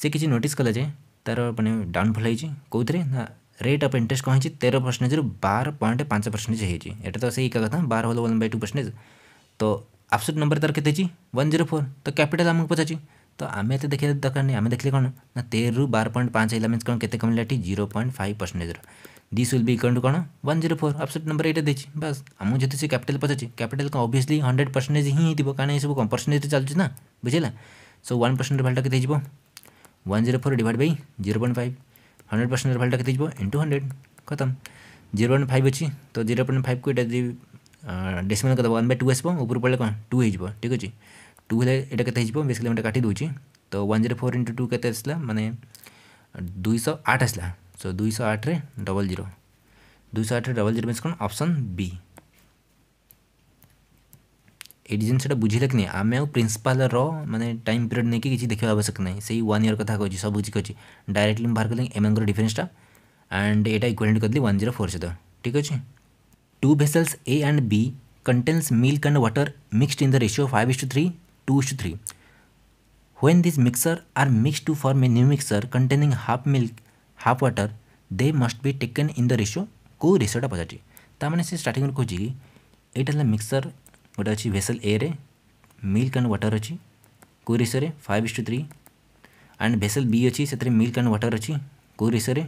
ସେ କିଛି ନୋଟିସ୍ କଲା ଯେ ତା'ର ମାନେ ଡାଉନଫଲ୍ ହେଇଛି କେଉଁଥିରେ ନା रेट अफ इंटरेस्ट कौन है तेरह परसेंटेज रु बार पॉइंट पांच परसेंटेज होती है तो सही कथ बार हल वन बै टू परसेंटेज तो आपसेट नंबर तरह के वन जीरो फोर तो कैपिटाल आमको पचार तो आम एत देखे दरकार नहीं आम देखे कौन ना तेरह बार पॉइंट पाँच है मीनस कौन के कमी एट जीरो पॉइंट फाइव परसेंटेज्र दिस विल बी कौन one zero four offset number ये बस आम जो से कैपिटाल पचार कैपिटाल कौन ओबियली हंड्रेड परसेंटेज ही कारण ये सब कम परसेंटेज चलती ना बुझेगा सो वन परसेंट भाई के one zero four divide by zero point five hundred percent রেজাল্টটাকে দেখব ইনটু হান্ড্রেড খতম জিরো পয়েন্ট ফাইভ অছি তো জিরো পয়েন্ট ফাইভকু এটা যদি ডেসিমাল করেদেব ওয়ান বাই টু আসব উপরে পড়লে কম টু হয়ে যাব ঠিক আছে টু হলে এটা কেতে হয়ে যাব বেসিক্যালি আমি এটা কাটি দেছি তো one zero four into two কেতে আসলা মানে দুইশ আট আসলা সো দুইশ আটরে ডবল জিরো দুইশ আটরে ডবল জিরো মিন্স কোণ অপসন বি ये जिन बुझे कि आम आउ प्रिंसिपाल मैंने टाइम पीरियड नहीं किसी देखा आवश्यक ना से वन इयर कथ कह सब कुछ कहे डायरेक्टली बाहर कल एम डिफरेन्सटा एंड यहाँ इक्वाली कर दी वन जीरो फोर सहित ठीक अच्छे two vessels A and B contains milk and water mixed in the ratio five is to three two is to three when this mixture are mix to form a new mixture containing half milk half water they must be taken in the ratio कौ रेसीोटा पचार से स्टार्ट कहूँ कि मिक्सर ଗୋଟେ ଅଛି ଭେସେଲ୍ ଏରେ ମିଲ୍କ ଆଣ୍ଡ ୱାଟର୍ ଅଛି କେଉଁ ରେସିଓରେ five is to three and vessel B ଅଛି ସେଥିରେ ମିଲ୍କ ଆଣ୍ଡ ୱାଟର୍ ଅଛି କେଉଁ ରେସିଓରେ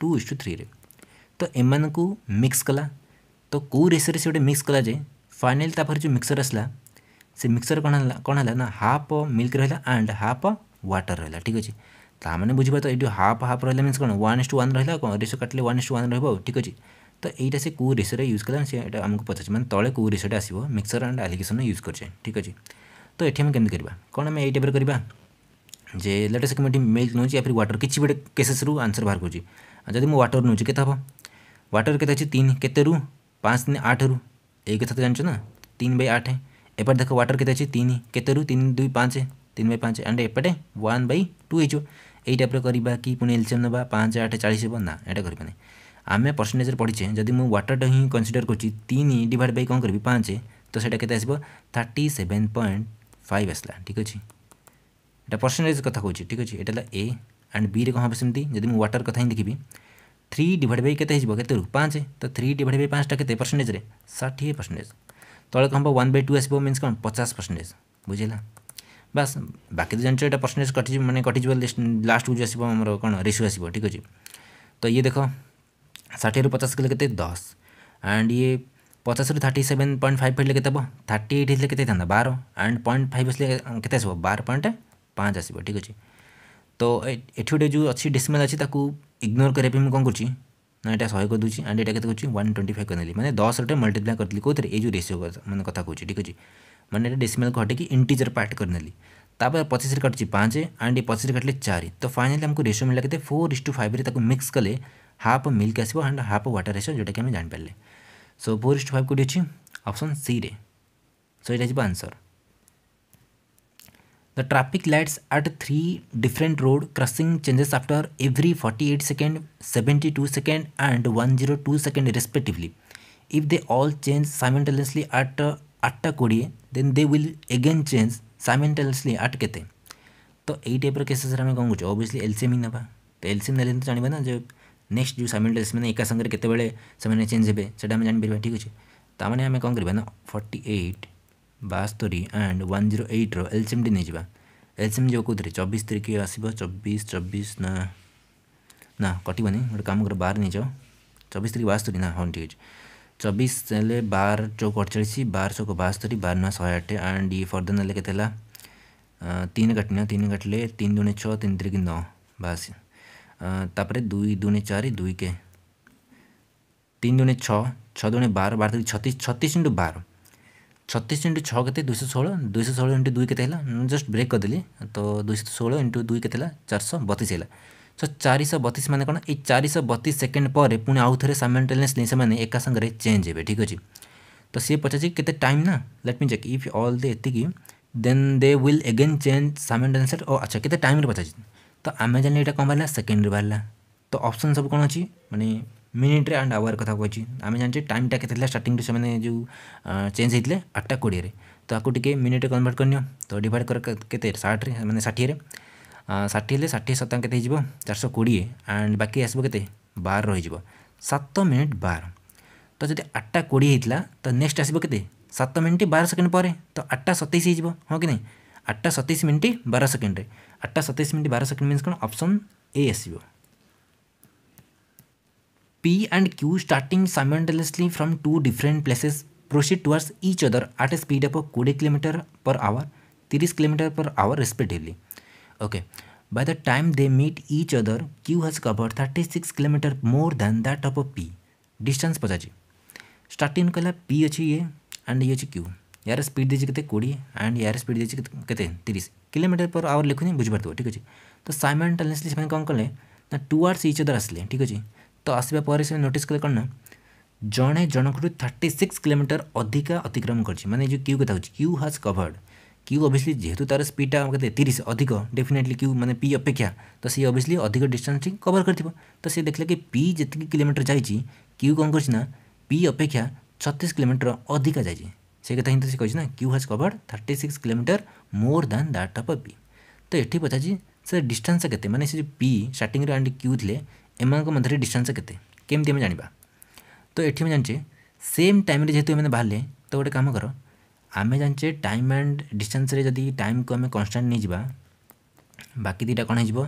ଟୁ ଇସ୍ ଟୁ ଥ୍ରୀରେ ତ ଏମାନଙ୍କୁ ମିକ୍ସ କଲା ତ କେଉଁ ରେସିଓରେ ସେ ଗୋଟେ ମିକ୍ସ କଲା ଯେ ଫାଇନାଲି ତାପରେ ଯେଉଁ ମିକ୍ସର ଆସିଲା ସେ ମିକ୍ସର କ'ଣ ହେଲା କ'ଣ ହେଲା ନା ହାଫ୍ ମିଲ୍କ ରହିଲା ଆଣ୍ଡ ହାଫ୍ ୱାଟର୍ ରହିଲା ଠିକ୍ ଅଛି ତାମାନେ ବୁଝିପାରୁଛ ଏଇଠି ହାଫ୍ ହାଫ୍ ରହିଲା ମିନ୍ସ କ'ଣ ୱାନ୍ ଇସ୍ ଟୁ ୱାନ୍ ରହିଲା କ'ଣ ରେସିଓ କାଟିଲେ ୱାନ୍ ଇସ୍ ଟୁ ୱାନ୍ ରହିବ ଆଉ ଠିକ୍ ଅଛି तो यहाँ से कौ রেসোরে यूज কলে সেটা আমি পচারছে মানে তলে কেউ রেসোটা আসব মিক্সর আন্ড আলিগেসন ইউজ করছে ঠিক আছে তো এটি আমি কেমি कौन आम यही टाइप টাইপের করা যে লেটেস্ট কমিটি মেল या फिर व्टर किसी गोटे केसेस रू आंसर बाहर करुच्ची जदि मुझे वाटर नौचे के हम वाटर के तीन के पाँच तीन आठ रु एक कथा तो जानते ना तीन बै आठ एपटे देख व्टर के तीन के तीन दुई पाँच तीन बै पाँच एंड एपटे वन बै टू हो टाइप कि पुणी एलसीएम ना पाँच आठ चालीस हे ना यहाँ करें आम परसेंटेज पढ़ीचे जदि मुझ व्वाटर हिं कनसीडर कर डिड बै कौन करी पाँच तो सैटा के आस थर्टी सेवेन पॉइंट फाइव आसला ठीक अच्छे यहाँ परसेंटेज कथ कौन ठीक अच्छे यहाँ ए एंड बी कौन हम सेमती जब मुझ व्वाटर कथ देखी थ्री डिड बै के केतु पाँच तो थ्री डिड बै पाँचटा के परसेंटेज षाठी परसेंटेज तले कह वन बै टू आस मीनस कौन पचास परसेंटेज बुझेगा ବାସ୍ बाकी ତ ଜାଣିଛ ଏଇଟା ପର୍ସେଣ୍ଟେଜ୍ କଟିଯିବ ମାନେ କଟିଯିବ ଲାଷ୍ଟକୁ ଯେଉଁ ଆସିବ ଆମର କ'ଣ ରେସିଓ ଆସିବ ଠିକ୍ ଅଛି ତ ଇଏ ষাট रु पचास के दस एंड ये पचास रु thirty seven point five five लेके हे थर्टी एट हेल्ले के बार एंड पॉइंट फाइव आसे के बार पॉइंट पाँच आस ठीक अच्छे तो ये गोटे जो अच्छी डेसीमेल अच्छी इग्नोर करने कौन कर ना यहाँ शहे करदे एंड यहाँ के करुच्ची वन ट्वेंटी फाइव करदेली मैंने दस रोटे मल्टीप्लाए करी कौन ये जो रेसीो मैंने कथ कहे ठीक अच्छे मैंने ये को हटे इंटीजर पार्ट करी तापर पचिश काटुची पाँच एंड ये पचिश काटिले चार तो फाइनाली आमको रेसीो मिला के four is to five mix कले हाफ मिल्क आसो एंड हाफ व्वाटर आसो जोटा कि आम जापारे सो पोरिस्ट फाइव कौट अच्छी अप्सन सी रे सो ये answer the traffic lights art three different road क्रसींग ceases after every forty eight second seventy to second and one zero to second respectively if they Al chase सामेटेनियसली आट आठटा कोड़े then they will eigen change सामेटेनियसली आट के तो यही टाइप्र केसेस कौन एलसीएम ही ना तो एलसीएम ना तो जानवे ना जो ନେକ୍ସଟ ଯେଉଁ ସାମିଲଟା ସେମାନେ ଏକା ସାଙ୍ଗରେ କେତେବେଳେ ସେମାନେ ଚେଞ୍ଜ ହେବେ ସେଇଟା ଆମେ ଜାଣିପାରିବା ଠିକ୍ ଅଛି ତାମାନେ ଆମେ କ'ଣ କରିବା ନା ଫର୍ଟି ଏଇଟ୍ ବାସ୍ତରୀ ଆଣ୍ଡ ୱାନ୍ ଜିରୋ ଏଇଟ୍ର ଏଲ୍ସିଏମ୍ଟି ନେଇଯିବା ଏଲ୍ସିଏମ୍ ଯିବ କେଉଁଥିରେ ଚବିଶ ତାରିଖ ଆସିବ ଚବିଶ ଚବିଶ ନା ନା କଟିବନି ଗୋଟେ କାମ କର ବାର ନେଇଯାଅ ଚବିଶ ତାରିଖ ବାସ୍ତରୀ ନା ହଁ ଠିକ୍ ଅଛି ଚବିଶ ହେଲେ ବାର ଚଉକ ଅଡ଼ଚାଳିଶ ବାର ଚଉକ ବାସ୍ତରୀ ବାର ନୂଆ ଶହେ ଆଠ ଆଣ୍ଡ ଇଏ ଫର୍ଦନ ହେଲେ କେତେ ହେଲା ତିନି କାଟିନିଅ ତିନି କାଟିଲେ ତିନି ଜଣେ ଛଅ ତିନି ତିରିକି ନଅ ବାସ୍ তারপরে দুই দুনে চারি দুইকে তিন দুনে ছ ছ দুনে বারো বারো থেকে ছত্রিশ ছত্রিশ ইন্টু বারো ছত্রিশ ইন্টু ছ কেতে দুইশো ষোলো দুইশো ষোলো ইন্টু দুই কেতে হল জস্ট ব্রেକ୍ କରିଦେଲି ତ ଦୁଇଶହ ଷୋହଳ ଇଣ୍ଟୁ ଦୁଇ କେତେ ହେଲା ଚାରିଶହ ବତିଶ ହେଲା ସୋ ଚାରିଶହ ବତିଶ ମାନେ କ'ଣ ଏଇ ଚାରିଶହ ବତିଶ ସେକେଣ୍ଡ ପରେ ପୁଣି ଆଉ ଥରେ ସାମେଣ୍ଟେନିୟସ୍ଲି ସେମାନେ ଏକା ସାଙ୍ଗରେ ଚେଞ୍ଜ ହେବେ ଠିକ୍ ଅଛି ତ ସିଏ ପଚାରିଛି କେତେ ଟାଇମ୍ ନା ଲେଟ୍ ମି ଚେକ୍ ଇଫ୍ ଅଲ୍ ଦେ ଏତିକି then they will again change simultaneous ଓ ଆଚ୍ଛା କେତେ ଟାଇମ୍ରେ ପଚାରିଛି ତ ଆମେ ଜାଣିଲେ ଏଇଟା କ'ଣ ବାହାରିଲା ସେକେଣ୍ଡରେ ବାହାରିଲା ତ ଅପସନ୍ ସବୁ କ'ଣ ଅଛି ମାନେ ମିନିଟ୍ରେ ଆଣ୍ଡ ଆୱାର କଥା କହୁଛି ଆମେ ଜାଣିଛେ ଟାଇମ୍ଟା କେତେ ଥିଲା ଷ୍ଟାର୍ଟିଂରୁ ସେମାନେ ଯେଉଁ ଚେଞ୍ଜ ହୋଇଥିଲେ ଆଠଟା କୋଡ଼ିଏରେ ତ ଆକୁ ଟିକେ ମିନିଟ୍ରେ କନଭର୍ଟ କରିନିଅ ତ ଡିଭାଇଡ଼ କର କେତେ ଷାଠରେ ମାନେ ଷାଠିଏରେ ଷାଠିଏ ହେଲେ ଷାଠିଏ ଶତାଂ କେତେ ହେଇଯିବ ଚାରିଶହ କୋଡ଼ିଏ ଆଣ୍ଡ ବାକି ଆସିବ କେତେ ବାର ରହିଯିବ ସାତ ମିନିଟ୍ ବାର ତ ଯଦି ଆଠଟା କୋଡ଼ିଏ ହେଇଥିଲା ତ ନେକ୍ସଟ ଆସିବ କେତେ ସାତ ମିନିଟ୍ ବାର ସେକେଣ୍ଡ ପରେ ତ ଆଠଟା ସତେଇଶ ହେଇଯିବ ହଁ କି ନାହିଁ ଆଠଟା ସତେଇଶ ମିନିଟ୍ ବାର ସେକେଣ୍ଡରେ आठटा सत्ताईस मिनट बारह सेकेंड मीन्स कौन ऑप्शन ए आसो P and Q starting simultaneously from two different places proceed towards each other at a speed of कोड़े किलोमीटर पर आवर तीस kilometer per hour respectively okay By the time they meet each other, Q has covered 36 km more than that of a P. Distance पचाची स्टार्टिंग कहला पी अच्छे ये एंड ये अच्छे क्यू यार स्पीड दे कोड़े एंड यार स्पीड दे तीस किलोमीटर पर आवर लिखुन बुझीपार ठीक अच्छे तो सैमेंटेनियसली कौन कले ना टूआर्स इच अदर आसे ठीक अच्छे तो आसवापर नोट कले कौन ना जड़े जनक थर्टी सिक्स किलोमीटर अधिका अतिक्रम कर मैंने जो क्यू कथा क्यू हाज कभर्ड क्यू अभीयसली जेहतु तार स्पीडा कहते हैं तीस अधिक डेफिनेटली क्यू मैंने पी अपेक्षा तो सी अभीयसली अधिक डिस्टास्ट कवर कर तो सी देखे कि पी जी किलोमीटर जाइए क्यू कौन कर पी अपेक्षा छत्तीस किलोमीटर अधिका जाए ସେଇକଥା ହିଁ ତ ସେ କହିଛି ନା Q has covered thirty six kilometer more than that of P ତ ଏଠି ପଚାରିଛି ସାର୍ ଡିଷ୍ଟାନ୍ସ କେତେ ମାନେ ସେ ଯେଉଁ ପି ଷ୍ଟାର୍ଟିଂରେ ଆଣ୍ଡ କ୍ୟୁ ଥିଲେ ଏମାନଙ୍କ ମଧ୍ୟରେ ଡିଷ୍ଟାନ୍ସ କେତେ କେମିତି ଆମେ ଜାଣିବା ତ ଏଠି ଆମେ ଜାଣିଛେ ସେମ୍ ଟାଇମ୍ରେ ଯେହେତୁ ଏମାନେ ବାହାରିଲେ ତ ଗୋଟେ କାମ କର ଆମେ ଜାଣିଛେ ଟାଇମ୍ ଆଣ୍ଡ ଡିଷ୍ଟାନ୍ସରେ ଯଦି ଟାଇମ୍କୁ ଆମେ କନଷ୍ଟାଣ୍ଟ ନେଇଯିବା ବାକି ଦୁଇଟା କ'ଣ ହେଇଯିବ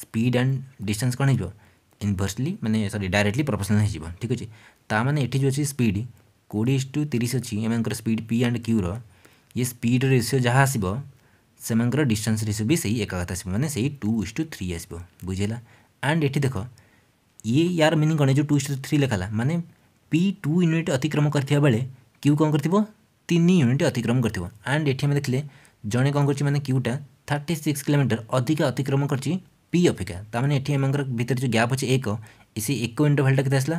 ସ୍ପିଡ୍ ଆଣ୍ଡ ଡିଷ୍ଟାନ୍ସ କ'ଣ ହେଇଯିବ ଇନଭର୍ସଲି ମାନେ ସରି ଡାଇରେକ୍ଟଲି ପ୍ରପୋର୍ସନାଲ୍ ହେଇଯିବ ଠିକ୍ ଅଛି ତା ମାନେ ଏଠି ଯେଉଁ ଅଛି ସ୍ପିଡ୍ କୋଡ଼ିଏ ଇଷ୍ଟୁ ତିରିଶ ଅଛି ଏମାନଙ୍କର ସ୍ପିଡ଼୍ ପି ଆଣ୍ଡ କ୍ୟୁର ଇଏ ସ୍ପିଡ଼୍ ରେସିଓ ଯାହା ଆସିବ ସେମାନଙ୍କର ଡିଷ୍ଟାନ୍ସ ରେସିଓ ବି ସେଇ ଏକା କଥା ଆସିବ ମାନେ ସେଇ ଟୁ ଇଷ୍ଟୁ ଥ୍ରୀ ଆସିବ ବୁଝିହେଲା ଆଣ୍ଡ ଏଠି ଦେଖ ଇଏ ୟାର ମିନିଂ କ'ଣ ଯେଉଁ ଟୁ ଇଷ୍ଟୁ ଥ୍ରୀ ଲେଖାଲା ମାନେ ପି ଟୁ ୟୁନିଟ୍ ଅତିକ୍ରମ କରିଥିବା ବେଳେ କ୍ୟୁ କ'ଣ କରିଥିବ ତିନି ୟୁନିଟ୍ ଅତିକ୍ରମ କରିଥିବ ଆଣ୍ଡ ଏଠି ଆମେ ଦେଖିଲେ ଜଣେ କ'ଣ କରୁଛି ମାନେ କ୍ୟୁଟା ଥାର୍ଟି ସିକ୍ସ କିଲୋମିଟର ଅଧିକା ଅତିକ୍ରମ କରିଛି ପି ଅପେକ୍ଷା ତା'ମାନେ ଏଠି ଏମାନଙ୍କର ଭିତରେ ଯେଉଁ ଗ୍ୟାପ୍ ଅଛି ଏକ ସେ ଏକ ଇଣ୍ଟରଭାଲ୍ଟା କେତେ ଆସିଲା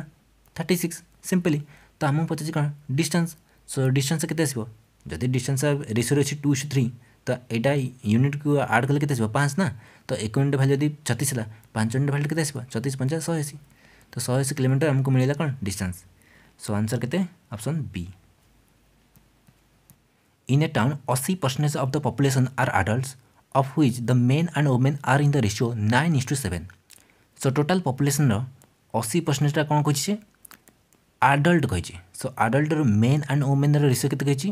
ଥାର୍ଟି ସିକ୍ସ ସିମ୍ପଲି ତ ଆମକୁ ପଚାରିଛି କ'ଣ ଡିଷ୍ଟାନ୍ସ ସୋ ଡିଷ୍ଟାନ୍ସ କେତେ ଆସିବ ଯଦି ଡିଷ୍ଟାନ୍ସ ରେସିଓ ଅଛି ଟୁ ଇସ୍ ଥ୍ରୀ ତ ଏଇଟା ୟୁନିଟ୍କୁ ଆଡ଼୍ କଲେ କେତେ ଆସିବ ପାଞ୍ଚ ନା ତ ଏକ ୟୁନିଟ୍ ଭାଲ୍ୟୁ ଯଦି ଛତିଶ ହେଲା ପାଞ୍ଚ ୟୁନିଟ୍ ଭାଲ୍ୟୁ କେତେ ଆସିବ ଛତିଶ ପଞ୍ଚାଶ ଶହେ ଅଶୀ ତ ଶହେ ଅଶୀ କିଲୋମିଟର ଆମକୁ ମିଳିଲା କ'ଣ ଡିଷ୍ଟାନ୍ସ ସୋ ଆନ୍ସର୍ କେତେ option B In a town, 80% of the population are adults, of which the men and women are in the ratio 9 is to 7. So total population ର 80% ଟା କ'ଣ କହିଛି आडल्ट कही सो आडल्टर मेन एंड ओमेन रिशो के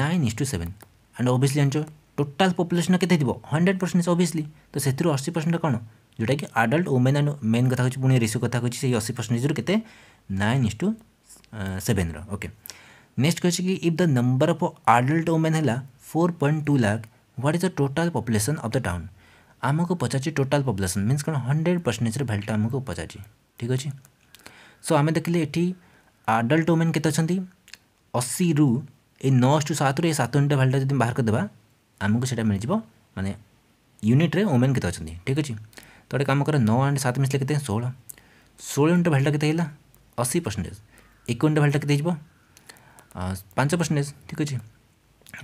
nine is to seven and obviously जान टोटाल पपुलेसन के हंड्रेड परसेंट ओबियली तो से अशी परसेंट कौन जोटा कि आडल्ट ओमेन एंड मेन कथ कह पुणी रिशो कथ कह अशी परसेंटेज के नाइन इज टू सेवेन रोके नेक्स्ट कहे कि if the number of adult women है four point two lakh what is the total population of the town आमको पचार टोटाल पपुलेसन मीन कौन हंड्रेड परसेंटेज भैल्यूटा आमको पचार ठीक अच्छे सो आम देखिले आडल्ट ओमेन के अशी रु नौ सतु सतुनिटा भैल्यूटा जब बाहर करदे आमको सीटा मिल जाव मानने यूनिट्रे ओमेन के ठीक अच्छे तो गोटे काम कर नौ आंड सात मिसले कितने षोह षोह यूनिट भैल्यूटा के अशी परसेंटेज एक यूनिट भैल्यूटा के पांच परसेंटेज ठीक अच्छे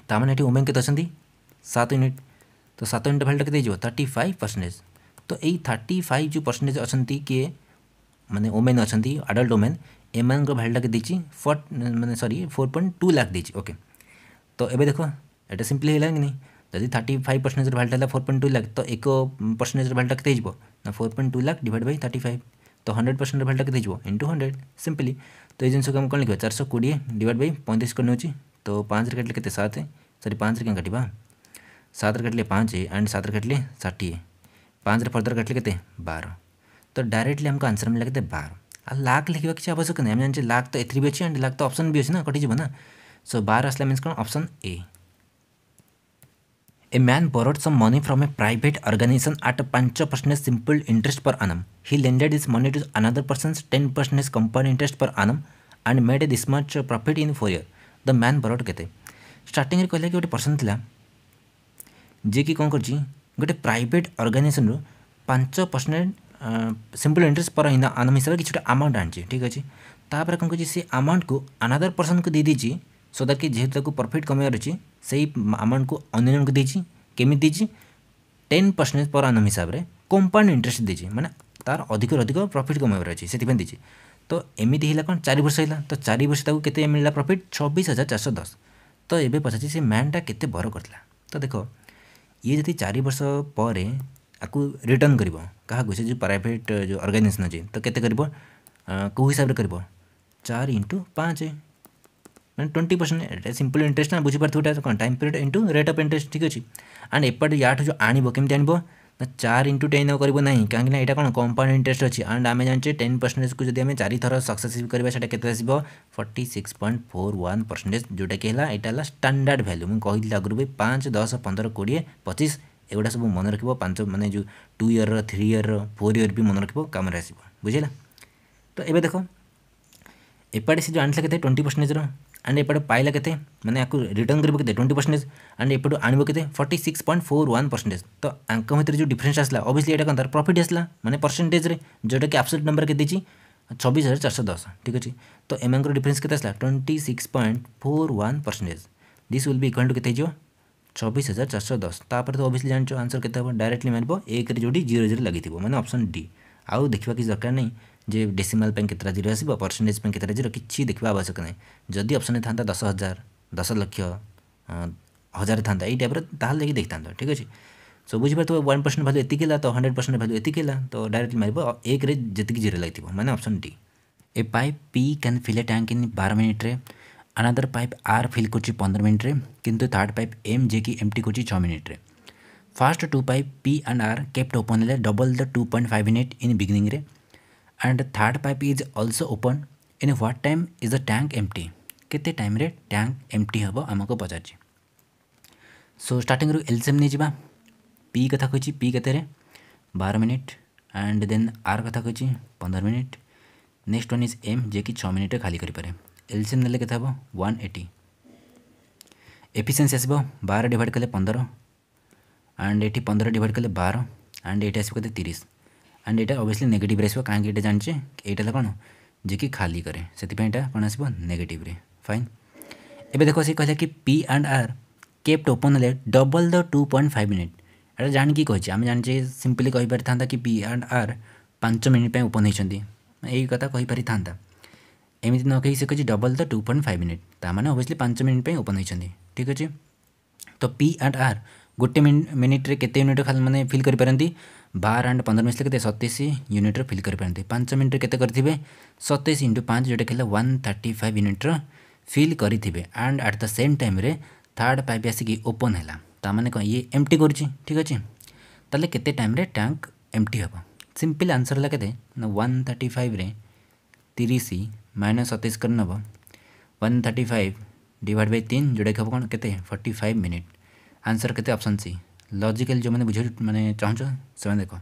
तमें मैंने ओमेन के सात यूनिट तो सात यूनिट भैल्यूटा तो के थर्टी फाइव परसेंटेज तो यही थर्टी फाइव जो परसेंटेज अच्छा किए मानने ओमेन अच्छा आडल्ट ओमेन एम भैल्यूटा के देखिए फोर मैंने सरी फोर पॉइंट टू लाख देती ओके तो ये देखो एट सिंपली होगा कि नहीं जदि थर्टी फाइव परसेंटेज भैल्यूटा है फोर पॉइंट टू लाख तो एक परसेंटेज भैल्यूटा के देखो ना four point two lakh divide by thirty five तो हंड्रेड परसेंट भैल्यूटा के देखो इंटू हंड्रेड सिंपली तो ये जिनको कौन लिखा चार सौ कोड़े डिवाइड बै पैंतीस को नौ तो पाँच रेटे के सात सरी पाँच क्या काटा सतरे काटिले पाँच एंड सतरे काटिले षाठी पाँच फर्दर काटिले के बार तो डायरेक्टली आमको आंसर मिल लगे बार आ लाख लिखा किसी आवश्यक नहीं जानते लाख तो एथ्री भी अच्छे एंड लाख तो अप्सन भी अच्छे ना कटिजी ना सो बार आसला मीन कौन option A a man borrowed some money from a private organization at पांच percent simple interest per annum he lended this money to another person ten percentage company interest per annum and made a this much profit in four year the man borrowed के स्टार्टिंग कह गए पर्सन थी जी कि कौन कर गोटे प्राइट अर्गानाइजेसन रु पांच percent simple interest per in the annum ହିସାବରେ କିଛି ଗୋଟେ ଆମାଉଣ୍ଟ ଆଣିଛି ଠିକ୍ ଅଛି ତାପରେ କ'ଣ କରିଛି ସେ ଆମାଉଣ୍ଟକୁ ଆନାଦର ପର୍ସନ୍କୁ ଦେଇଦେଇଛି ସୋ ଦ୍ୟାଟ୍ କି ଯେହେତୁ ତାକୁ ପ୍ରଫିଟ୍ କମେଇବାର ଅଛି ସେଇ ଆମାଉଣ୍ଟକୁ ଅନ୍ୟ ଜଣଙ୍କୁ ଦେଇଛି କେମିତି ଦେଇଛି ଟେନ୍ ପରସେଣ୍ଟେଜ୍ ପର ଆନମ୍ ହିସାବରେ କମ୍ପାଉଣ୍ଡ ଇଣ୍ଟରେଷ୍ଟ ଦେଇଛି ମାନେ ତା'ର ଅଧିକରୁ ଅଧିକ ପ୍ରଫିଟ୍ କମେଇବାର ଅଛି ସେଥିପାଇଁ ଦେଇଛି ତ ଏମିତି ହେଲା କ'ଣ ଚାରି ବର୍ଷ ହେଲା ତ ଚାରି ବର୍ଷ ତାକୁ କେତେ ମିଳିଲା ପ୍ରଫିଟ୍ ଛବିଶ ହଜାର ଚାରିଶହ ଦଶ ତ ଏବେ ପଚାରୁଛି ସେ ମ୍ୟାନ୍ଟା କେତେ ବର କରିଥିଲା ତ ଦେଖ ଇଏ ଯଦି ଚାରି ବର୍ଷ ପରେ आपको रिटर्न कर प्राइट जो अर्गानाइजेसन अच्छे तो के कौ हिसाब से कर चार इंटु पाँच मैंने ट्वेंटी परसेंट सिंपल इंटरेस्ट ना बुझी बुझीप कौन time period into rate of interest ठीक अच्छे एंड एपटे या जो आनबो कमी आन चार इंटु टेन कर कहीं ये कौन कंपाउंड इंटरेस्ट अच्छी एंड आम जानते टेन परसेंटेज को जब चार सक्सेसिव करा से forty six point four one percentage जोटा कि स्टाडार्ड भैल्यू मुझे कही आगुरी भी पाँच दस पंद्रह कोड़े पचिश ଏଗୁଡ଼ା ସବୁ ମନେ ରଖିବ ପାଞ୍ଚ ମାନେ ଯେଉଁ ଟୁ ଇୟର୍ର ଥ୍ରୀ ଇୟର୍ର ଫୋର୍ ଇୟର୍ ବି ମନେ ରଖିବ କାମରେ ଆସିବ ବୁଝିଲା ତ ଏବେ ଦେଖ ଏପାଟେ ସେ ଯେଉଁ ଆଣିଥିଲା କେତେ ଟ୍ୱେଣ୍ଟି ପରସେଣ୍ଟେଜ୍ର ଆଣ୍ଡ ଏପଟେ ପାଇଲା କେତେ ମାନେ ୟାକୁ ରିଟର୍ନ କରିବ କେତେ ଟ୍ୱେଣ୍ଟି ପରସେଣ୍ଟେଜ୍ ଆଣ୍ଡ ଏପଟୁ ଆଣିବ କେତେ forty six point four one percentage ତ ଆଙ୍କ ଭିତରେ ଯେଉଁ ଡିଫରେନ୍ସ ଆସିଲା ଅବଭିୟସଲି ଏଇଟା କ'ଣ ତାର ପ୍ରଫିଟ୍ ଆସିଲା ମାନେ ପରସେଣ୍ଟେଜ୍ରେ ଯେଉଁଟାକି ଆବସୋଲ୍ୟୁଟ ନମ୍ବର କେତେ ଦେଇଛି ଛବିଶ ହଜାର ଚାରିଶହ ଦଶ ଠିକ୍ ଅଛି ତ ଏମାନଙ୍କର ଡିଫରେନ୍ସ କେତେ ଆସିଲା twenty six point four one percentage this will be equal to କେତେ ହେଇଯିବ चौबीस हज़ार चार सौ दस तापर तो ओबियसली जान आंसर के डायरेक्टली मार एक जोटी जीरो जीरो लगी मैंने अप्सन डी आउ देखा किसी दरकार नहीं डेसीमाल के जीरो आसो परसेंटेज केतटा जीरो किसी देखा आवश्यक ना जदि अप्सन था दस हजार दस लक्ष हजार था यही टाइप ताल देखिए देखता तो, ठीक अच्छे सो बुझे तो वन परसेंट भाल्यू एति है तो हंड्रेड परसेंट भाल्यू एति है तो डायरेक्टली मारे एक जितकी जीरो लगे मैंने option D A pipe P can fill a tank in बार मिनिट्रे अनादर पाइप आर फिल कर पंद्रह मिनिट्रे कि थार्ड पाइप एम जे कि एम टी कर छः मिनिट्रे first two pipe P and R kept open है double the two point five minute in beginning and third pipe is also open in what time is the tank empty के टाइम टैंक एम टी हम आमको पचार सो स्टार्ट रु एलसीएम नहीं जा पी कथा कह पी के बार मिनिट एंड देन आर कथा कह पंदर minute next one is M J कि छः मिनिट्रे खाली करें एलसीएम नेले केते हबो 180 एफिशिएंसी आसबो 12 डिवाइड करले 15 एंड एटी 15 डिवाइड करले 12 एंड एटी आसबो केते 30 एंड एटा ऑब्वियसली नेगेटिव रे आसबो काहे कि एटा जानचे एटा कोन जे कि खाली करे सेति पई एटा कोन फाइन एबे देख सी कहला कि P and R kept open ले double the two point five जान कि कहचे हम जानचे सिंपली कहि पारथांता कि पी एंड आर पांच मिनिट ओपन होती एई कथा कहि था ଏମିତି ନ କହିକି ସେ କହିଛି double the two point five minute ତା'ମାନେ ଓଭିୟସ୍ଲି ପାଞ୍ଚ ମିନିଟ୍ ପାଇଁ ଓପନ୍ ହୋଇଛନ୍ତି ଠିକ୍ ଅଛି ତ ପି ଆଣ୍ଡ ଆର୍ ଗୋଟେ ମିନିଟ୍ରେ କେତେ ୟୁନିଟ୍ ଖାଲି ମାନେ ଫିଲ୍ କରିପାରନ୍ତି ବାର ଆଣ୍ଡ ପନ୍ଦର ମିନିଟ୍ରେ କେତେ ସତେଇଶ ୟୁନିଟ୍ର ଫିଲ୍ କରିପାରନ୍ତି ପାଞ୍ଚ ମିନିଟ୍ରେ କେତେ କରିଥିବେ ସତେଇଶ ଇଣ୍ଟୁ ପାଞ୍ଚ ଯେଉଁଟାକି ହେଲା ୱାନ୍ ଥାର୍ଟି ଫାଇଭ୍ ୟୁନିଟ୍ର ଫିଲ୍ କରିଥିବେ ଆଣ୍ଡ ଆଟ୍ ଦ ସେମ୍ ଟାଇମ୍ରେ ଥାର୍ଡ଼ ପାଇପ୍ ଆସିକି ଓପନ୍ ହେଲା ତା'ମାନେ କ'ଣ ଇଏ ଏମ୍ଟି କରୁଛି ଠିକ୍ ଅଛି ତାହେଲେ କେତେ ଟାଇମ୍ରେ ଟ୍ୟାଙ୍କ ଏମ୍ଟି ହେବ ସିମ୍ପଲ୍ ଆନ୍ସର୍ ହେଲା କେତେ ନା ୱାନ୍ ଥାର୍ଟି ଫାଇଭ୍ରେ ତିରିଶ माइनस सतैश कर नब one thirty five divide by तीन जोड़ा कि हम कौन के फोर्टी फाइव मिनिट आंसर के सी लजिकाल जो मैंने बुझे मैंने चाहूँ से देख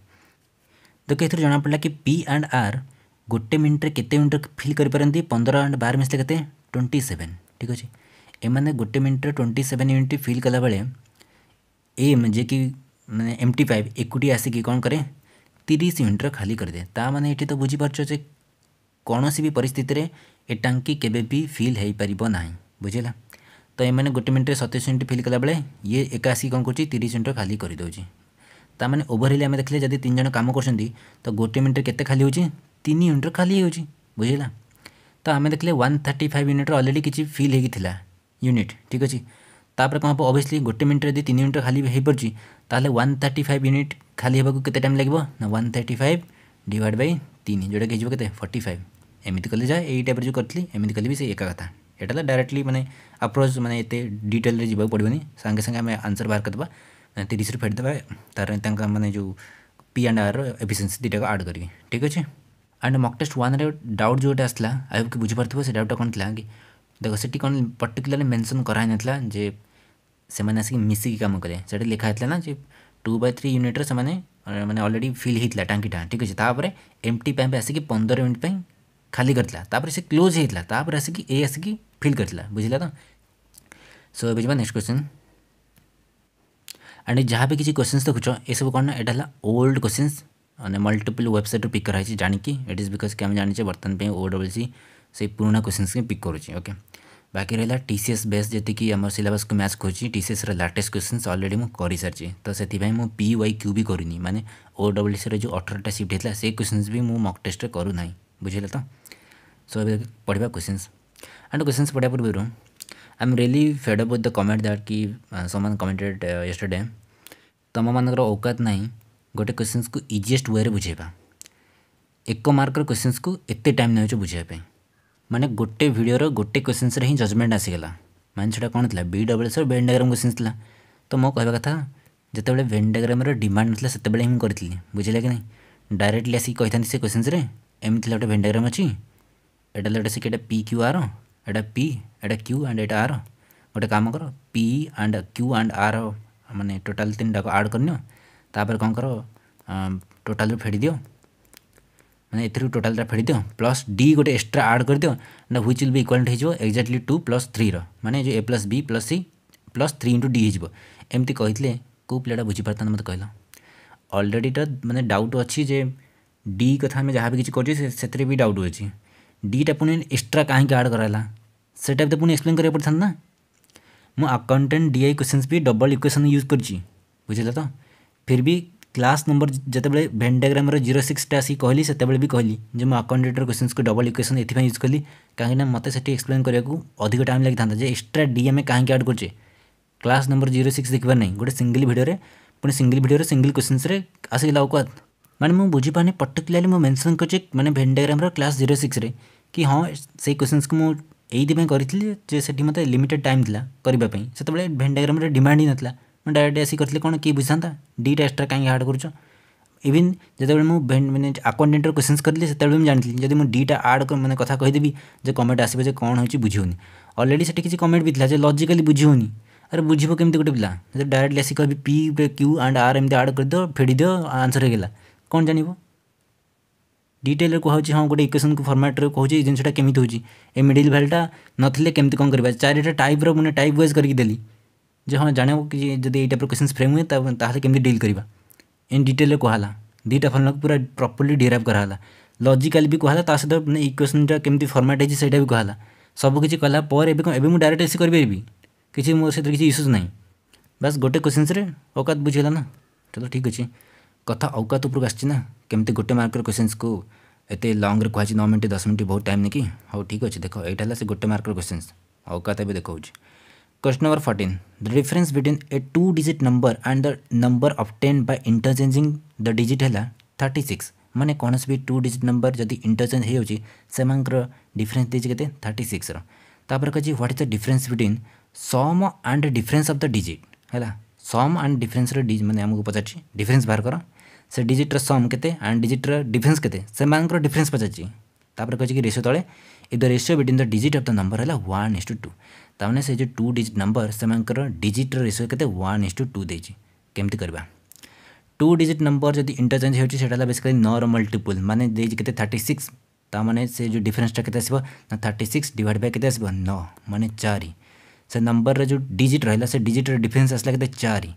देख ये जना पड़ा कि पी एंड आर गोटे मिनिट्रे के मिनिट्रे फिल करपारती पंद्रह एंड बार मिसले के ट्वेंटी सेवेन ठीक अच्छे एम गोटे मिनिट्रे ट्वेंटी सेवेन यूनिट फिल कला बेले एम जे कि मैंने एम टी फाइव एकुटी आसिक कौन कैर तीस यूनिट्र खाली करदे मैंने ये तो बुझीपारे କୌଣସି ବି ପରିସ୍ଥିତିରେ ଏ ଟାଙ୍କି କେବେ ବି ଫିଲ୍ ହୋଇପାରିବ ନାହିଁ ବୁଝିଲା ତ ଏମାନେ ଗୋଟେ ମିନିଟ୍ରେ ସତେଇଶ ୟୁନିଟ୍ ଫିଲ୍ କଲାବେଳେ ଇଏ ଏକା ଆସିକି କ'ଣ କରୁଛି ତିରିଶ ୟୁନିଟ୍ର ଖାଲି କରିଦେଉଛି ତା'ମାନେ ଓଭରହେଲି ଆମେ ଦେଖିଲେ ଯଦି ତିନି ଜଣ କାମ କରୁଛନ୍ତି ତ ଗୋଟେ ମିନିଟ୍ରେ କେତେ ଖାଲି ହେଉଛି ତିନି ୟୁନିଟ୍ର ଖାଲି ହେଉଛି ବୁଝିଲା ତ ଆମେ ଦେଖିଲେ ୱାନ୍ ଥାର୍ଟି ଫାଇଭ୍ ୟୁନିଟ୍ର ଅଲରେଡ଼ି କିଛି ଫିଲ୍ ହେଇକି ଥିଲା ୟୁନିଟ୍ ଠିକ୍ ଅଛି ତାପରେ କ'ଣ ହେବ ଅଭିୟସଲି ଗୋଟେ ମିନିଟ୍ରେ ଯଦି ତିନି ୟୁନିଟ୍ ଖାଲି ହୋଇପାରୁଛି ତାହେଲେ ୱାନ୍ ଥାର୍ଟି ଫାଇଭ୍ ୟୁନିଟ୍ ଖାଲି ହେବାକୁ କେତେ ଟାଇମ୍ ଲାଗିବ ନା one thirty five divide by ତିନି ଯେଉଁଟାକି ହେଇଯିବ କେତେ ଫର୍ଟି ଫାଇଭ୍ एमती कले जाए यही टाइप जो करी एम कल भी सी एक कथा यहाँ डायरेक्टली मैंने अप्रोच मैंने ये डिटेल जीवाक पड़ोनी सागे सागे आम आंसर बाहर करदे तीस फेड़दे तरह मैंने जो पी एंड आर रफिसीयसी दुटा को आड करी ठीक अच्छे एंड मक टेस्ट वन डाउट जो आसला आयु कि बुझीपार से डाउटा कौन थी कि देख से कौन पर्टिकुला मेनसन कराई ना जे से आसिक मिसिकी कम करेंटा लिखाई है ना जे टू बै थ्री यूनिट्रे मैंने अलरेडी फिल होता टांगीटा ठीक अच्छे एम टी पैंप आसिक पंद्रह मिनट खाली करापर से क्लोज होतापर आसिक ए आसिक फिल कर बुझला तो सो ये बुझे नेक्स्ट क्वेश्चन एंड जहाँ भी किसी क्वेश्चन देखु ये सब कौन ना यहाँ ओल्ड क्वेश्चन मैंने मल्टीपल वेबसाइट पिक कर जानकी इट इज बिकज के जानते जानचे बर्तन ओ डबल सी से पुणा क्वेश्चन की पिक करुँचे ओके बाकी रहा टी सी एस बेस्ट जैसे आम सिलेबस को मैच कहूँ T C S latest question already मुझे सारी तो से पी वाई क्यू भी करूनी मैंने ओ डबल सी रो अठारा सीफ्ट होता है से क्वेश्चन भी मुझ मक टेस्ट करूँ ना बुझेल सो पढ़ा क्वेश्चन एंड क्वेश्चन पढ़ा पूर्व I am really fed with the comment that कि सोमन कमेंटेड येस्टरडे तुम मानक औकात ना गोटे क्वेश्चन को इजिएस्ट वे बुझेबा एक मार्क क्वेश्चन को एत टाइम नेउचे बुझेपी मैंने गोटे भिडर गोटे क्वेश्चन रे ही जजमेंट आसगला मैंने से कौन था B double S Venn diagram question थी तो मो कह कथा जिते बेले डायग्राम डिमांड ना से हिं बुझेगा बुझे कि नहीं डायरेक्टली आसिक कही था क्वेश्चन एम एमती गोटे भेन्डाग्राम अच्छी एटा गोटे सी पी क्यू आर एटा पी एटा क्यू आंड एटा आर गोटे काम कर P and Q and R मानने टोटाल तीन टाक आड करनीपर कौन कर टोटाल फेड़ दि मैंने टोटाल फेड़ दि प्लस डी गोटे एक्सट्रा आड कर दि ना ह्विच विल भी इक्वाल्ट हो एक्जाक्टली टू प्लस थ्री रे जो A plus B plus C plus three into D होमती कही कौ पिलाटा बुझीपार मत कह अलरेडी मैंने डाउट अच्छी डी कथा आम जहाँ भी किसी से भी डाउट हो डीटा पुणी एक्सट्रा कहीं आड कराला से पुणी एक्सप्लेन कराया पड़ता ना मुझ आकाउंटेन्ट डी आई क्वेश्चन भी डबल इक्वेसन यूज कर बुझे तो फिर भी क्लास नंबर जिते बड़े भेन्डाग्राम जीरो सिक्सटे आसिक कहली से भी कहली जो आकाउंटेटर क्वेश्चन को डबल इक्वेसन ए यूज कली कहीं मत एक्सप्लेन करा अधिक टाइम लगी था एक्सट्रा डी आम कहीं आड करे क्लास नंबर जीरो सिक्स देखा नहीं गोटे सिंगल भिडियो पुणी सिंगल भिडियो सिंगल क्वेश्चन आस ମାନେ ମୁଁ ବୁଝିପାରୁନି ପର୍ଟିକୁଲାରଲି ମୁଁ ମେନସନ୍ କରିଛି ମାନେ ଭେନ୍ ଡାଇଗ୍ରାମର କ୍ଲାସ୍ ଜିରୋ ସିକ୍ସରେ କି ହଁ ସେଇ କ୍ୱେଶ୍ଚନ୍ସକୁ ମୁଁ ଏଇଥିପାଇଁ କରିଥିଲି ଯେ ସେଠି ମୋତେ ଲିମିଟେଡ଼ ଟାଇମ୍ ଥିଲା କରିବା ପାଇଁ ସେତେବେଳେ ଭେନ୍ ଡାଇଗ୍ରାମରେ ଡିମାଣ୍ଡ ହିଁ ନଥିଲା ମୁଁ ଡାଇରେକ୍ଟ ଆସିକି କରିଥିଲି କ'ଣ କିଏ ବୁଝିଥାନ୍ତା ଦୁଇଟା ଏକ୍ସଟ୍ରା କାହିଁକି ଆଡ଼ କରୁଛ ଇଭିନ୍ ଯେତେବେଳେ ମୁଁ ମାନେ ଆକାଉଣ୍ଟାଣ୍ଟର କ୍ୱେଶ୍ଚନ୍ସ କରିଥିଲି ସେତେବେଳେ ମୁଁ ଜାଣିଥିଲି ଯଦି ମୁଁ ଦୁଇଟା ଆଡ଼ ମାନେ କଥା କହିଦେବି ଯେ କମେଣ୍ଟ ଆସିବ ଯେ କ'ଣ ହେଉଛି ବୁଝି ହେଉନି ଅଲରେଡ଼ି ସେଠି କିଛି କମେଣ୍ଟ ବି ଥିଲା ଯେ ଲଜିକାଲି ବୁଝି ହେଉନି ଆରେ ବୁଝିବ କେମିତି ଗୋଟେ ପିଲା ଯଦି ଡାଇରେକ୍ଟଲି ଆସିକି କହିବି ପି କ୍ୟୁ ଆଣ୍ଡ ଆର୍ ଏମିତି ଆଡ଼ କରିଦିଅ ଫେଡ଼ିଦିଅ ଆନ୍ସର୍ ହେଇଗଲା कौन जान डिटेल कह हाँ गोटे इक्वेसन को फर्माट्रे कह जिनटा केमी हो मिडिल भैल्टा नाथे केमी कौन कर चार टाइप रुने टाइप व्वेज करके दे हाँ जाने कि जब ये क्वेश्चन फ्रेम हुए कमी डिल करवा इन डिटेल कहला दुटा फर्मुला पूरा प्रपर्ली डेराव कराला लजिकाल भी कहला सहित मैंने इक्वेसन टाइम केमी फर्माट है सहीटा भी कहला सबकि कलापर एवं कौन एवं डायरेक्ट ऐसी करी किसी मोर सहित किसी इश्यूज ना बास गोटे क्वेश्चन अकात बुझेगा ना चलो ठीक अच्छे कथ ଅଉକାତ आना कमी गोटे मार्क क्वेश्चन को एत ଏତେ ଲଙ୍ଗରେ नौ मिनट दस मिनट बहुत टाइम नहीं कि हाँ ठीक अच्छे देख ଏଇଟା ହେଲା ସେ ଗୋଟେ ମାର୍କର କ୍ୱେଶ୍ଚିନ୍ସ ଅଉକାତ ଏବେ question number fourteen the difference between a two digit number and the number ten by interchanging the digit है थर्टी सिक्स मैंने कौन भी टू डिजिट नंबर जब इंटरचेज हो डिफरेन्स देते थर्टी सिक्स रपर कह what is the difference between sum and difference of the digit है सम एंड डिफरेन्स मैंने आमको पचार डिफरेन्स बाहर कर से डिजिट्र सम के डिजिट्र डिफरेन्स के डिफरेन्स पचार कि रेसियो तेज़े इ the ratio the digit of the number है वन इज टू टू तमें से जो टू डिट नंबर से डिजिट्र रेसियो के वन इज टू टू देमती करवा टू डिजिट नंबर जब इंटरचेज होता बेसिकली न मल्टीपुल मैंने के थर्टी सिक्स तमें से जो डिफरेन्सटा के थर्टी सिक्स डिवाइड बाय के आस मैंने चार से नंबर जो डिजिट रहा है डिजिट्र डिफरेन्स आसला के चार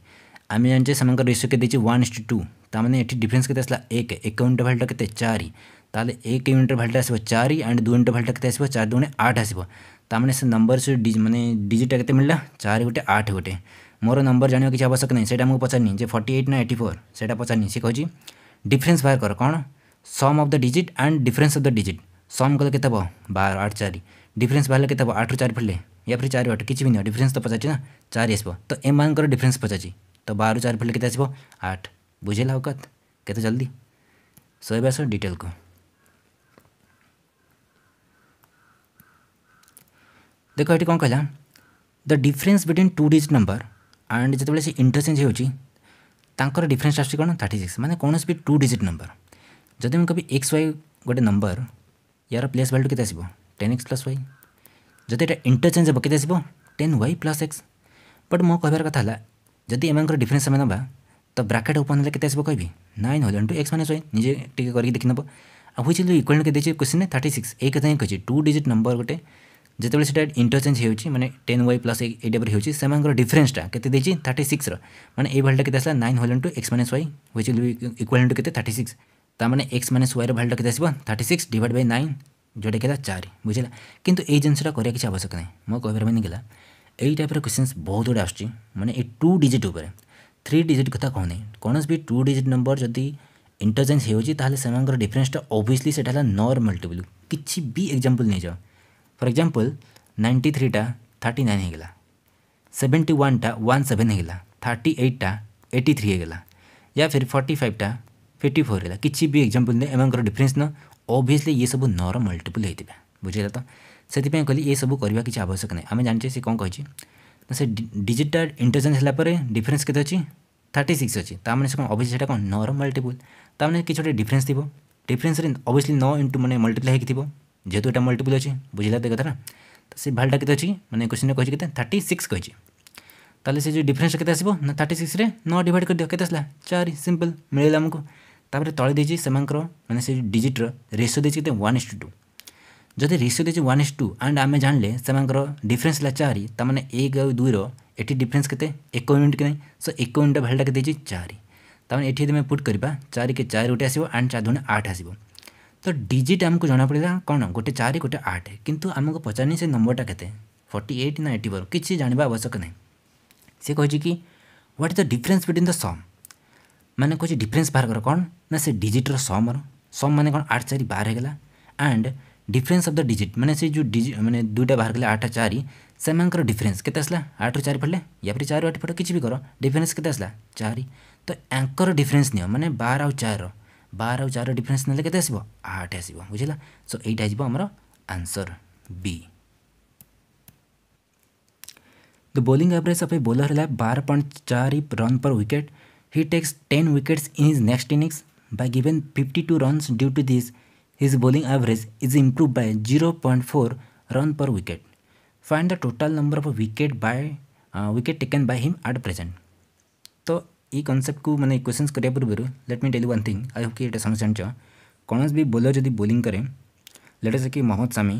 आम जानचे से रेसो के वन इज टू टू तमें ये डिफरेन्स के एक एक यूनिट भल्ट के चार ही तेल एक यूनिट भल्ट आसो चार ही एंड दु यूनिट के चार दुगुण आठ आसो तमें से नंबर से मैंने डिजिटा के मिलला चार गोटे आठ गोटे मोर नंबर जानवा किसी आवश्यक नहीं सैटा मुझे पचारि जो फर्टी एट ना एट्टी फोर से पचारि से कह डिफरेन्स बाहर कर कौन sum of the digit and difference of the digit sum कल के बार आठ चार डिफरेन्स बाहर के हम आठ चार फिले या फिर चार आठ किसी भी नहीं डिफरेन्स तो पचार चार आसो तो एम मानक डिफरेन्स पचार तो बारु चार फिले के आसो आठ बुझे लावकत कहते तो जल्दी सोए बैसो डिटेल को देख ये कौन कहला the difference between two digit number and जो से इंटरचेंज होकर डिफरेन्स आस कौन थर्टी सिक्स मैंने कौन भी टू डिजिट नंबर जदि मुझे कभी एक्स वाई गोटे नंबर यार प्लेस भैल्यू के आसो टेन एक्स प्लस वाई जदि ये इंटरचेज हे के आसो ten Y plus X but मो कहार कथा जदि एम डिफरेन्स ना ତ ବ୍ରାକେଟ୍ ଓପନ୍ ହେଲେ କେତେ ଆସିବ କହିବି nine whole into X minus Y ନିଜେ ଟିକେ କରିକି ଦେଖିନେବ ଆଉ ହୁଇଚ୍ ଇଜ୍ ଇକ୍ୱାଲ୍ କେତେ ଦେଇଛି କ୍ୱେଶ୍ଚିନ୍ରେ ଥାର୍ଟି ସିକ୍ସ ଏଇ କଥା ହିଁ କହିଛି ଟୁ ଡିଜିଟ୍ ନମ୍ବର ଗୋଟେ ଯେତେବେଳେ ସେଇଟା ଇଣ୍ଟରଚେଞ୍ଜ ହେଉଛି ମାନେ ଟେନ୍ ୱାଇ ପ୍ଲସ୍ ଏଇ ଟାଇପ୍ର ହେଉଛି ସେମାନଙ୍କର ଡିଫରେନ୍ସଟା କେତେ ଦେଇଛି ଥାର୍ଟି ସିକ୍ସର ମାନେ ଏଇ ଭାଲ୍ୟୁଟା କେତେ ଆସିଲା nine whole into X minus Y which is equal into କେତେ ଥାର୍ଟି ସିକ୍ସ ତାମାନେ ଏକ୍ସ ମାଇନସ୍ ୱାଇର ଭାଲ୍ୟୁଟା କେତେ ଆସିବ thirty six divide by nine ଯେଉଁଟାକି ହେଲା ଚାରି ବୁଝିଲା କିନ୍ତୁ ଏଇ ଜିନିଷଟା କରିବା କିଛି ଆବଶ୍ୟକ ନାହିଁ ମୋ କହିବାର ମାନେ ଗଲା ଏଇ ଟାଇପ୍ର କ୍ୱେଶ୍ଚିନ୍ସ ବହୁତ ଗୁଡ଼ିଏ ଆସୁଛି ମାନେ ଏଇ ଟୁ ଡିଜିଟ୍ ଉପରେ थ्री डिजिट कथा कहने कौन भी टू डिजिट नंबर जदि इंटरजेन्स होकर डिफरेन्सटा ओभीयसली से नर मल्टीपल किसी भी एक्जामपल नहीं जाओ फर एक्जामपल नाइंटी थ्रीटा थर्टी नाइन होगा सेवेन्टी टा वन सेवेन होगा थर्टी एट्टा एटी थ्री होगा या फिर फाइव फाइवटा फिफ्टी फोर होगा कि भी एक्जामपल नहीं डिफरेन्स न ओभीयसली ये सब नर मल्टीपल होता बुझेगा तो से कहली ये सब करवा किसी आवश्यक ना आम जानचे सी कौन कही ᱥᱮ ඩිජිටাল ᱤᱱᱴᱟᱨᱥᱮᱱᱥ ᱞᱟᱯᱨᱮ ᱰᱤᱯᱷᱮᱨᱮᱱᱥ ᱠᱮᱛᱟ ᱪᱤ 36 ᱟᱪᱷᱤ ᱛᱟᱢᱱᱮ ᱥᱚᱢᱚᱱ ᱚᱵᱷᱤᱥᱮᱴᱟ ᱠᱚ ᱱᱚᱨᱢᱟᱞ ᱴᱮᱵᱚᱞ ᱛᱟᱢᱱᱮ ᱠᱤᱪᱷᱩ ᱰᱤᱯᱷᱮᱨᱮᱱᱥ ᱫᱤᱵᱚ ᱰᱤᱯᱷᱮᱨᱮᱱᱥ ᱨᱮ ᱚᱵᱷᱤᱥᱞᱤ ᱱᱚ ᱤᱱᱴᱩ ᱢᱟᱱᱮ ᱢᱟᱹᱞᱴᱤᱯᱞᱟᱭ ᱦᱮᱠ ᱫᱤᱵᱚ ᱡᱮᱛᱚ ᱮᱴᱟ ᱢᱟᱹᱞᱴᱤᱤᱯᱞ ᱟᱪᱷᱤ ᱵᱩᱡᱷᱤᱞᱟ ᱛᱮ ᱠᱟᱛᱷᱟ ᱱᱟ ᱛᱚ ᱥᱮ ᱵᱷᱟᱞ ᱠᱮᱛᱟ ᱪᱤ ᱢᱟᱱᱮ ᱠᱩᱮᱥᱪᱟᱱ ᱨᱮ ᱠᱚᱦ ଯଦି ରେସିଓ ଦେଇଛି ୱାନ୍ ଇସ୍ ଟୁ ଆଣ୍ଡ ଆମେ ଜାଣିଲେ ସେମାନଙ୍କର ଡିଫରେନ୍ସ ହେଲା ଚାରି ତା'ମାନେ ଏକ ଆଉ ଦୁଇର ଏଠି ଡିଫରେନ୍ସ କେତେ ଏକ ୟୁନିଟ୍ କି ନାହିଁ ସୋ ଏକ ୟୁନିଟ୍ର ଭ୍ୟାଲ୍ୟୁଟା କେତେ ଦେଇଛି ଚାରି ତା'ମାନେ ଏଠି ଯଦି ଆମେ ପୁଟ୍ କରିବା ଚାରି କି ଚାରି ଗୋଟେ ଆସିବ ଆଣ୍ଡ ଚାରି ଦୁଣେ ଆଠ ଆସିବ ତ ଡିଜିଟ୍ ଆମକୁ ଜଣାପଡ଼ିଲା କ'ଣ ଗୋଟେ ଚାରି ଗୋଟେ ଆଠ କିନ୍ତୁ ଆମକୁ ପଚାରିନି ସେ ନମ୍ବରଟା କେତେ ଫର୍ଟି ଏଇଟ୍ ନା ଏଇଟି ଫୋର୍ କିଛି ଜାଣିବା ଆବଶ୍ୟକ ନାହିଁ ସେ କହିଛି କି what is the difference between the sum ମାନେ କହୁଛି ଡିଫରେନ୍ସ ବାହାର କର କ'ଣ ନା ସେ ଡିଜିଟ୍ର ସମର ସମ୍ ମାନେ କ'ଣ ଆଠ ଚାରି ବାର ହେଇଗଲା and difference of the digit मैंने से जो डिज मैंने दुईटा बाहर कले आठ चार से डिफरेन्स के आठ रु चार फटे या फिर चार आठ किसी भी कर डिफरेन्स के चार तो एंकर डिफरेन्स नि मैंने बार आउ चार बार आउ चार डिफरेन्स ना के आठ आस बुझेगा सो यही आमर answer B the bowling average of a bowler है बार पॉइंट चार run per wicket he takes ten wickets in his next innings given fifty two run due to this His bowling average is improved by 0.4 run per wicket. Find the total number of wicket by uh, wicket taken by him at present. तो ये कनसेप्ट को मैंने क्वेश्चन करने पूर्व let me tell you one thing I hope कि ये समझ जानछ कौन भी बोलर जदि बोलिंग करे लेटे कि मोहम्मद सामी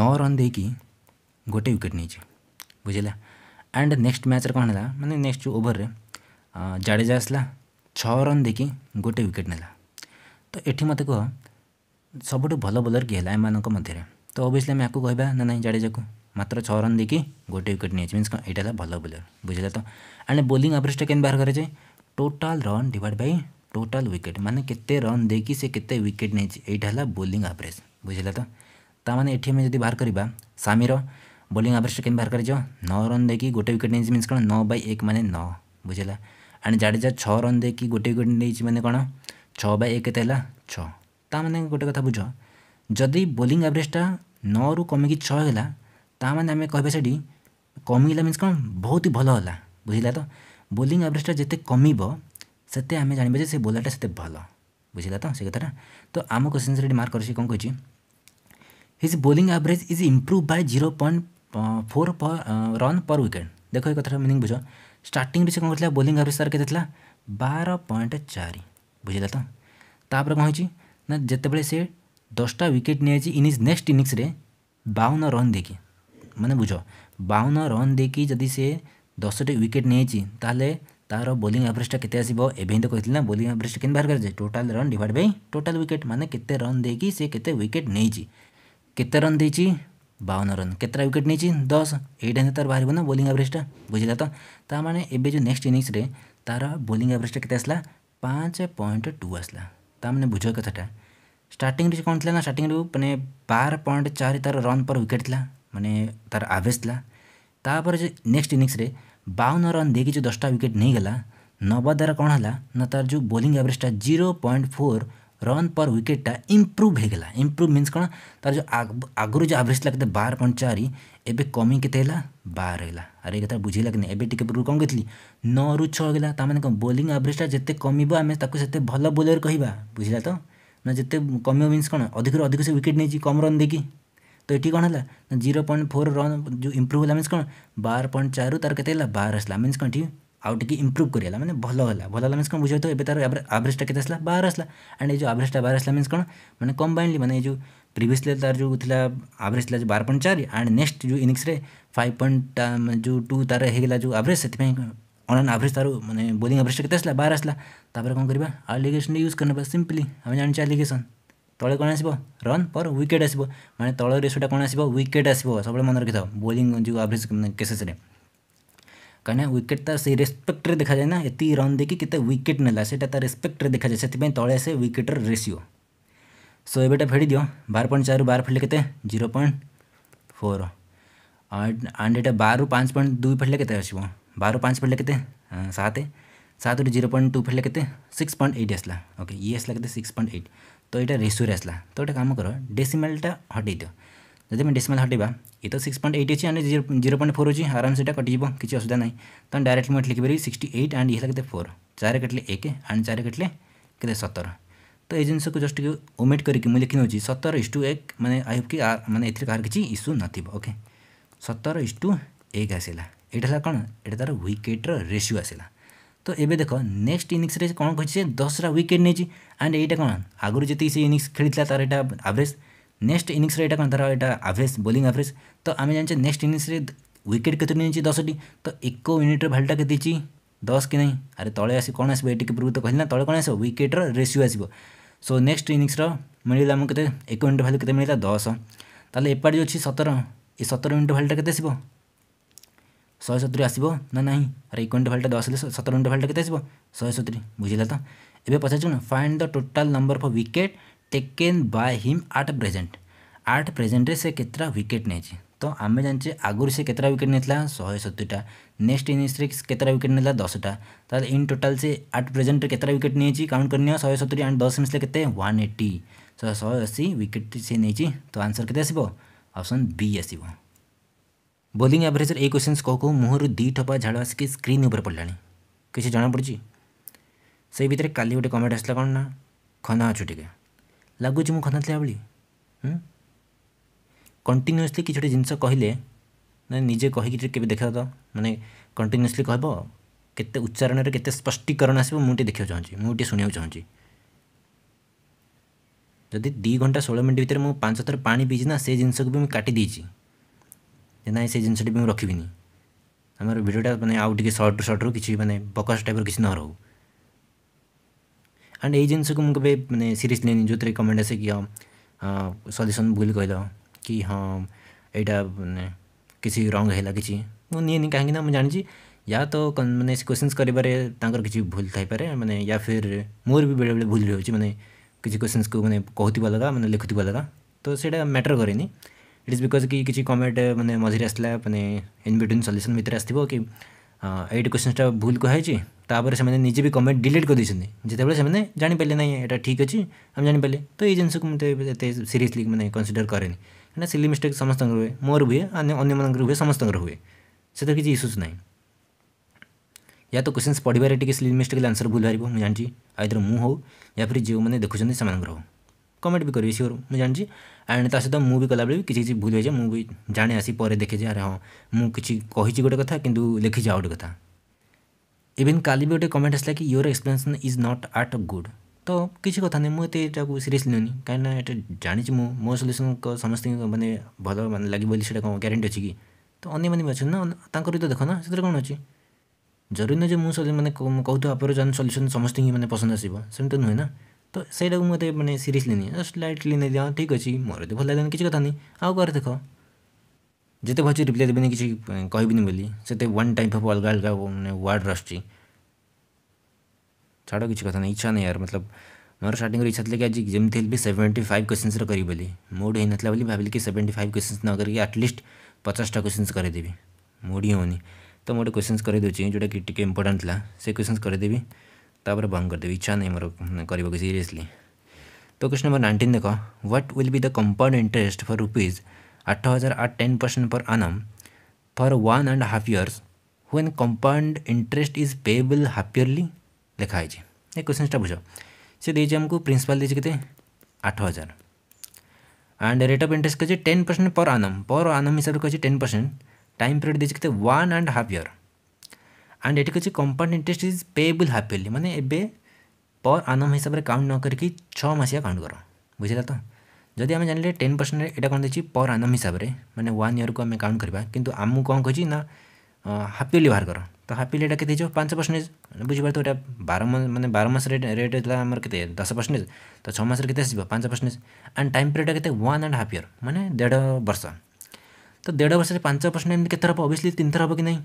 नौ रन दे कि गोटे विकेट नहीं बुझेगा एंड नेक्स्ट मैच कौन है मैंने नेक्स्ट ओभर uh, जाडेजा आसला छ रन दे कि गोटे विकेट ना ତ ଏଠି ମୋତେ କୁହ ସବୁଠୁ ଭଲ ବୋଲର କିଏ ହେଲା ଏମାନଙ୍କ ମଧ୍ୟରେ ତ ଅବଭିୟସ୍ଲି ଆମେ ଆକୁ କହିବା ନା ନାହିଁ ଜାଡ଼େଜାକୁ ମାତ୍ର ଛଅ ରନ୍ ଦେଇକି ଗୋଟେ ୱିକେଟ୍ ନେଇଛି ମିନ୍ସ କ'ଣ ଏଇଟା ହେଲା ଭଲ ବୋଲର ବୁଝିଲା ତ ଆଣ୍ଡ ବୋଲିଂ ଆଭରେଜଟା କେମିତି ବାହାର କରାଯାଏ total run divide by total wicket ମାନେ କେତେ ରନ୍ ଦେଇକି ସେ କେତେ ୱିକେଟ୍ ନେଇଛି ଏଇଟା ହେଲା ବୋଲିଂ ଆଭରେଜ ବୁଝିଲା ତ ତା'ମାନେ ଏଠି ଆମେ ଯଦି ବାହାର କରିବା ସାମିର ବୋଲିଂ ଆଭରେଜଟା କେମିତି ବାହାର କରାଯିବ ନଅ ରନ୍ ଦେଇକି ଗୋଟେ ୱିକେଟ୍ ନେଇଛି ମିନ୍ସ କ'ଣ ନଅ ବାଇ ଏକ ମାନେ ନଅ ବୁଝିଲା ଆଣ୍ଡ ଜାଡ଼େଜା ଛଅ ରନ୍ ଦେଇକି ଗୋଟେ ୱିକେଟ୍ ନେଇଛି ମାନେ କ'ଣ ଛଅ ବାଇ ଏକ କେତେ ହେଲା ଛଅ ତା'ମାନେ ଗୋଟେ କଥା ବୁଝ ଯଦି ବୋଲିଂ ଆଭରେଜଟା ନଅରୁ କମିକି ଛଅ ହେଲା ତା'ମାନେ ଆମେ କହିବା ସେଠି କମିଗଲା ମିନ୍ସ କ'ଣ ବହୁତ ଭଲ ହେଲା ବୁଝିଲା ତ ବୋଲିଂ ଆଭରେଜଟା ଯେତେ କମିବ ସେତେ ଆମେ ଜାଣିବା ଯେ ସେ ବୋଲରଟା ସେତେ ଭଲ ବୁଝିଲା ତ ସେ କଥାଟା ତ ଆମ କୋଶ୍ଚିନ୍ ସେଠି ମାର୍କ କରିଛି କ'ଣ କହିଛି his bowling average is improve by zero point four run per wicket ଦେଖ ଏ କଥାର ମିନିଂ ବୁଝ ଷ୍ଟାର୍ଟିଂରେ ସେ କ'ଣ କରିଥିଲା ବୋଲିଂ ଆଭରେଜ ସାର୍ କେତେ ଥିଲା ବାର ପଏଣ୍ଟ ଚାରି तो ताप कौन हो ना जितेबाला से दसटा विकेट नहीं नेक्स्ट इनिंगस बावन रन दे कि मैंने बुझ बावन रन दे कि जदि से टे विकेट नहीं तार बोलींग आवरेजा के एवं तो कही ना बोली आवरेज के बाहर कराए total run divide by total wicket मैंने केत रन दे कि से केत विकेट नहींत रन दे बावन रन के विकेट नहीं दस एटा ही तार बाहर ना बोली आवरेजा बुझेगा तो मैंने जो नेक्स्ट इनिंगस तार बोली आवरेजा के ପାଞ୍ଚ ପଏଣ୍ଟ ଟୁ ଆସିଲା ତା ମାନେ ବୁଝିବା କଥାଟା ଷ୍ଟାର୍ଟିଂରେ କ'ଣ ଥିଲା ନା ଷ୍ଟାର୍ଟିଂରୁ ମାନେ ବାର ପଏଣ୍ଟ ଚାରି ତା'ର ରନ୍ ପର୍ ୱିକେଟ୍ ଥିଲା ମାନେ ତା'ର ଆଭରେଜ୍ ଥିଲା ତାପରେ ଯେ ନେକ୍ସଟ ଇନିଂସରେ ବାଉନ ରନ୍ ଦେଇକି ଯେଉଁ ଦଶଟା ୱିକେଟ୍ ନେଇଗଲା ନବା ଦ୍ୱାରା କ'ଣ ହେଲା ନା ତା'ର ଯେଉଁ ବୋଲିଂ ଆଭରେଜଟା zero point four run per ୱିକେଟ୍ଟା ଇମ୍ପ୍ରୁଭ୍ ହୋଇଗଲା ଇମ୍ପ୍ରୁଭ୍ ମିନ୍ସ କ'ଣ ତା'ର ଯେଉଁ ଆଗରୁ ଯେଉଁ ଆଭରେଜ୍ ଥିଲା କେତେ ବାର ପଏଣ୍ଟ ଚାରି ଏବେ କମି କେତେ ହେଲା ବାର ହେଲା ଆରେ କଥା ବୁଝିଲା କି ନାହିଁ ଏବେ ଟିକେ ପୂର୍ବରୁ କ'ଣ କହିଥିଲି ନଅରୁ ଛଅ ହେଲା ତା'ମାନେ କ'ଣ ବୋଲିଂ ଆଭରେଜଟା ଯେତେ କମିବ ଆମେ ତାକୁ ସେତେ ଭଲ ବୋଲର କହିବା ବୁଝିଲା ତ ନା ଯେତେ କମିବ ମିନ୍ସ କ'ଣ ଅଧିକରୁ ଅଧିକ ସେ ୱିକେଟ୍ ନେଇଛି କମ୍ ରନ୍ ଦେଇକି ତ ଏଠି କ'ଣ ହେଲା ନା ଜିରୋ ପଏଣ୍ଟ ଫୋର୍ ରନ୍ ଯେଉଁ ଇମ୍ପ୍ରୁଭ୍ ହେଲା ମିନ୍ସ କ'ଣ ବାର ପଏଣ୍ଟ ଚାରିରୁ ତା'ର କେତେ ହେଲା ବାର ଆସିଲା ମିନ୍ସ କ'ଣ ଏଠି ଆଉ ଟିକେ ଇମ୍ପ୍ରୁଭ୍ କରିଗଲା ମାନେ ଭଲ ହେଲା ଭଲ ହେଲା ମିନ୍ସ କ'ଣ ବୁଝାଉଥିବ ଏବେ ତା'ର ଆଭରେଜଟା କେତେ ଆସିଲା ବାର ଆସିଲା ଆଣ୍ଡ ଏ ଯେଉଁ ଆଭରେଜଟା ବାର ଆସିଲା ମିନ୍ସ କ'ଣ ମାନେ କମ୍ବାଇନ୍ଲି ମାନେ ଏ ଯେଉଁ प्रिवियस तार जो थिला आभरेज जो बार पॉइंट चार आंड नेक्स्ट जो इनिंगस फाइव पॉइंट जो टू तार गेला जो आभरेज से ऑन एन एवरेज तार मैंने बोलिंग आभरेज 12 बार आसला कौन करवा एलिगेशन यूज बस सिंपली आम जानचे एलिगेशन तले कोन आसीबो रन पर विकेट आसो मैंने तल रेसोटा कोन आसीबो विकेट आसीबो सब मन रखी था बोलिंग जो आभरेज केसेस कहीं विकेट तार से रेस्पेक्ट देखा जाए ना ये रन देखिए केत विकेट नेला से रेस्पेक्ट देखा जाए से तले से विकेटर रेसीो सो बेटा फेड़ी दि बार पॉइंट चार बार फेडले के जीरो पॉइंट फोर आंड एटा बारु पाँच पॉइंट दुई फेडले के आसो बारु पाँच फेडले के सात सात जीरो पॉइंट टू फेडले के सिक्स पॉइंट एट आसला ओके ये आसला के सिक्स पॉइंट एट तो यहाँ रेसियो आसला तो गोटे कम कर डेसीमेलटा हटे दियो जब आम डेसीमेल हटेबा ये तो सिक्स पॉइंट एट अच्छी आने जीरो पॉइंट फोर अच्छी आराम से कटिज किसी असुविधा ना तो डायरेक्ट मुझे लिखिपर सिक्सट एट आंड ये के फोर चार कटले एक आंड चार कटले के सतर ତ ଏଇ ଜିନିଷକୁ ଜଷ୍ଟ ଟିକେ ଓମିଟ୍ କରିକି ମୁଁ ଲେଖିନେଉଛି ସତର ଇଷ୍ଟୁ ଏକ ମାନେ ଆଇ ହୋପ୍ କି ମାନେ ଏଥିରେ କାହାର କିଛି ଇସ୍ୟୁ ନଥିବ ଓକେ ସତର ଇଷ୍ଟୁ ଏକ ଆସିଲା ଏଇଟା ହେଲା କ'ଣ ଏଇଟା ତା'ର ୱିକେଟ୍ର ରେସିଓ ଆସିଲା ତ ଏବେ ଦେଖ ନେକ୍ସଟ ଇନିଂସରେ କ'ଣ କହିଛି ସେ ଦଶଟା ୱିକେଟ୍ ନେଇଛି ଆଣ୍ଡ ଏଇଟା କ'ଣ ଆଗରୁ ଯେତିକି ସେ ଇନିଂସ ଖେଳିଥିଲା ତା'ର ଏଇଟା ଆଭରେଜ୍ ନେକ୍ସଟ ଇନିଂସରେ ଏଇଟା କ'ଣ ତା'ର ଏଇଟା ଆଭରେଜ୍ ବୋଲିଂ ଆଭରେଜ୍ ତ ଆମେ ଜାଣିଛେ ନେକ୍ସଟ ଇନିଂସରେ ୱିକେଟ୍ କେତେ ନେଇଛି ଦଶଟି ତ ଏକ ୟୁନିଟ୍ର ଭ୍ୟାଲୁଟା କେତେ ଦେଇଛି ଦଶ କି ନାହିଁ ଆରେ ତଳେ ଆସି କ'ଣ ଆସିବ ଏଇ ଟିକେ ପୂର୍ବରୁ ତ କହିଲି ନା ତଳେ କ'ଣ ଆସିବ ୱିକେଟ୍ର ରେସିଓ ଆସିବ सो नेक्स्ट ଇନିଂସର ମିଳିଲା ଆମକୁ କେତେ ଏକ ୟୁନିଟ୍ ଭାଲ୍ୟୁ କେତେ ମିଳିଲା ଦଶ ତାହେଲେ ଏପାର୍ଟ ଯେଉଁ ଅଛି ସତର ଏ ସତର ୟୁନିଟ୍ ଭାଲ୍ୟୁଟା କେତେ ଆସିବ ଶହେ ସତୁରି ଆସିବ ନା ନାହିଁ ଆରେ ଏକ ୟୁନିଟ୍ ଭାଲ୍ୟୁଟା ଦଶ ହେଲେ ସତର ୟୁନିଟ୍ ଭାଲ୍ୟୁଟା କେତେ ଆସିବ ଶହେ ସତୁରି ବୁଝିଲା ତ ଏବେ ପଚାରୁଛୁ କ'ଣ find the total number of wicket taken by him at present at ପ୍ରେଜେଣ୍ଟରେ ସେ କେତେଟା ୱିକେଟ୍ ନେଇଛି তো আমি জানিছে আগুর সে কতটা উইকেট নিয়েছিল শহে সতুরিটা নেক্সট ইনিংসে কতটা উইকেট নিয়েছিল দশটা তাহলে ইন টোটাল সে আট প্রেজেন্টে কতটা উইকেট নিয়েছি কাউন্ট করে নিও শহে সতুরি আন্ড দশ ইনিংসে কেতে ওয়ান এইটি তো শহে অশি উইকেট সে নিয়েছি তো আনসর কেতে আসব অপশন বি আসব ବୋଲିଂ ଆଭରେଜରେ ଏଇ କ୍ୱେଶ୍ଚିନ୍ସ କହୁ କହୁ ମୁହଁରୁ ଦୁଇ ଠପା ଝାଳ ଆସିକି ସ୍କ୍ରିନ୍ ଉପରେ ପଡ଼ିଲାଣି କିଛି ଜଣାପଡ଼ୁଛି ସେଇ ଭିତରେ କାଲି ଗୋଟେ କମେଣ୍ଟ ଆସିଲା କ'ଣ ନା ଖନା ଅଛୁ ଟିକେ ଲାଗୁଛି ମୁଁ ଖନା ଥିଲା ଭଳି କଣ୍ଟିନ୍ୟୁଅସ୍ଲି କିଛି ଗୋଟେ ଜିନିଷ କହିଲେ ମାନେ ନିଜେ କହିକି ଟିକେ କେବେ ଦେଖାଅ ତ ମାନେ କଣ୍ଟିନ୍ୟୁଅସ୍ଲି କହିବ କେତେ ଉଚ୍ଚାରଣରେ କେତେ ସ୍ପଷ୍ଟୀକରଣ ଆସିବ ମୁଁ ଟିକେ ଦେଖିବାକୁ ଚାହୁଁଛି ମୁଁ ଟିକେ ଶୁଣିବାକୁ ଚାହୁଁଛି ଯଦି ଦୁଇ ଘଣ୍ଟା ଷୋହଳ ମିନିଟ୍ ଭିତରେ ମୁଁ ପାଞ୍ଚ ଥର ପାଣି ପିଇଛି ନା ସେ ଜିନିଷକୁ ବି ମୁଁ କାଟି ଦେଇଛି ଯେ ନାଇଁ ସେ ଜିନିଷଟି ବି ମୁଁ ରଖିବିନି ଆମର ଭିଡ଼ିଓଟା ମାନେ ଆଉ ଟିକେ ସର୍ଟରୁ ସର୍ଟରୁ କିଛି ମାନେ ବକସ୍ ଟାଇପ୍ର କିଛି ନ ରହୁ ଆଣ୍ଡ ଏଇ ଜିନିଷକୁ ମୁଁ କେବେ ମାନେ ସିରିୟସଲି ନେଇନି ଯେଉଁଥିରେ କମେଣ୍ଟ ଆସେ କି ସଲ୍ୟୁସନ୍ ଭୁଲ କହିଦେବ कि हाँ एटा किसी रंग है लगी नहीं कहीं ना मुझे जानी या तो मैंने क्वेश्चन कर किसी भूल थपे मैंने या फिर मोर भी बेले बेले भूल रही मैंने किसी क्वेश्चन को मैंने कहूँ अलग मैंने लिखुव अलग तो सीटा matter can it is because कि किसी कमेंट मैंने मझे आसला मैंने इन बिटवीन सल्यूसन भितर आस क्वेश्चनटा भूल कहुपर से निजे भी कमेंट डिलीट कर देते जितेबाला से जापारे ना यहाँ ठीक अच्छे आम जापारे तो ये जिनको को मतलब सीरीयसली मैंने कनसीडर कैनी मिस्टेक समस्त हुए मोर हुए अन्य मन हुए समस्त हुए से तो किसी इश्यूज ना या तो क्वेश्चन पढ़वे टी स्लीप मिस्टेक आंसर भूल बाहर मुझे जानची आईदर मु हो या फिर जो मैंने देखुं से हो कमेंट भी करेंगे सियोर मुझे जानी एंड ता सहित मुझे कला भी किसी भूल जाए मुझे जाने आसी पर देखे जे अरे हाँ मुझे कही गोटे कथ कि लिखी जाए गोटे कथ इवेन का भी गोटे कमेंट आसला कि your explanation is not at good त कि कथा नै मतेटा सिरियस लिनु कहाँ जानेछ मो सल्युसनको समस्त मेटा क्यारेन्टी अहि कि त अन्य मैले न तर देख न त्यति जरुरी नै मौथ आप्रो जान सल्युसन समस्तै म पसन्द आसो नुहेन त मते म सियसली नि जस्ट ल्याइली ठिक अहिले म भयो लाग आउँ कहाँले देख्दा रिप्लाइ दिन टाइम अफ अलग्ग अलग्ग वार्ड र साडोकीची कथा नाही इच्छा नाही यार मतलब मला स्टार्टिंग इच्छातलं की आजी जेमतेल बी सेवन्टी फाइव क्वेश्चन करी बोली मोड येण्यातल्या बोली भाबली की सेवन्टी फाइव क्वेश्चन न करके एटलीस्ट पचासटा क्वेश्चन क्वेश्चन्स मोड ही होनी तो मोटे क्वेश्चन करदे जो कि टी था से क्वेश्चन्स करेदेवी तापर बंद करदे इच्छा नहीं मोर कर सीरीयसली तो क्वेश्चन नंबर नाइंटीन देख what will be the compound interest for rupees आठ हज़ार आठ ten percent per annum for one and half years when compound interest is payable half yearly ଲେଖା ହେଇଛି ଏ କ୍ୱେଶ୍ଚନ୍ସଟା ବୁଝ ସେ ଦେଇଛି ଆମକୁ ପ୍ରିନ୍ସିପାଲ୍ ଦେଇଛି କେତେ ଆଠ ହଜାର ଆଣ୍ଡ ରେଟ୍ ଅଫ୍ ଇଣ୍ଟରେଷ୍ଟ କହିଛି ten percent per annum per annum ହିସାବରେ କହିଛି ଟେନ୍ ପରସେଣ୍ଟ ଟାଇମ୍ ପିରିୟଡ଼ ଦେଇଛି କେତେ one and half year and ଏଠି କହିଛି compound interest is payable half yearly ମାନେ ଏବେ ପର୍ ଆନମ୍ ହିସାବରେ କାଉଣ୍ଟ ନ କରିକି ଛଅ ମାସିଆ କାଉଣ୍ଟ କର ବୁଝିଲା ତ ଯଦି ଆମେ ଜାଣିଲେ ଟେନ୍ ପରସେଣ୍ଟ ଏଇଟା କ'ଣ ଦେଇଛି ପର୍ ଆନମ୍ ହିସାବରେ ମାନେ ୱାନ୍ ଇୟର୍କୁ ଆମେ କାଉଣ୍ଟ କରିବା କିନ୍ତୁ ଆମକୁ କ'ଣ କହିଛି ନା ହାପିଲି ବାହାର କର ତ ହାପି ଏଇଟା କେତେ ହେଇଯିବ ପାଞ୍ଚ ପରସେଣ୍ଟେଜ୍ ବୁଝିପାରୁଥିବ ଏଇଟା ବାର ମାନେ ବାର ମାସ ରେଟ୍ ରେଟ୍ ହେଲା ଆମର କେତେ ଦଶ ପରସେଣ୍ଟେଜ୍ ତ ଛଅ ମାସରେ କେତେ ଆସିବ ପାଞ୍ଚ ପରସେଣ୍ଟେଜ୍ ଆଣ୍ଡ ଟାଇମ୍ ପିରିୟଡ଼ଟା କେତେ ୱାନ୍ ଆଣ୍ଡ ହାଫ୍ ଇୟର୍ ମାନେ ଦେଢ଼ ବର୍ଷ ତ ଦେଢ଼ ବର୍ଷରେ ପାଞ୍ଚ ପରସେଣ୍ଟ ଏମିତି କେତେ ହେବ ଅଭିୟସ୍ଲି ତିନିଥର ହେବ କି ନାହିଁ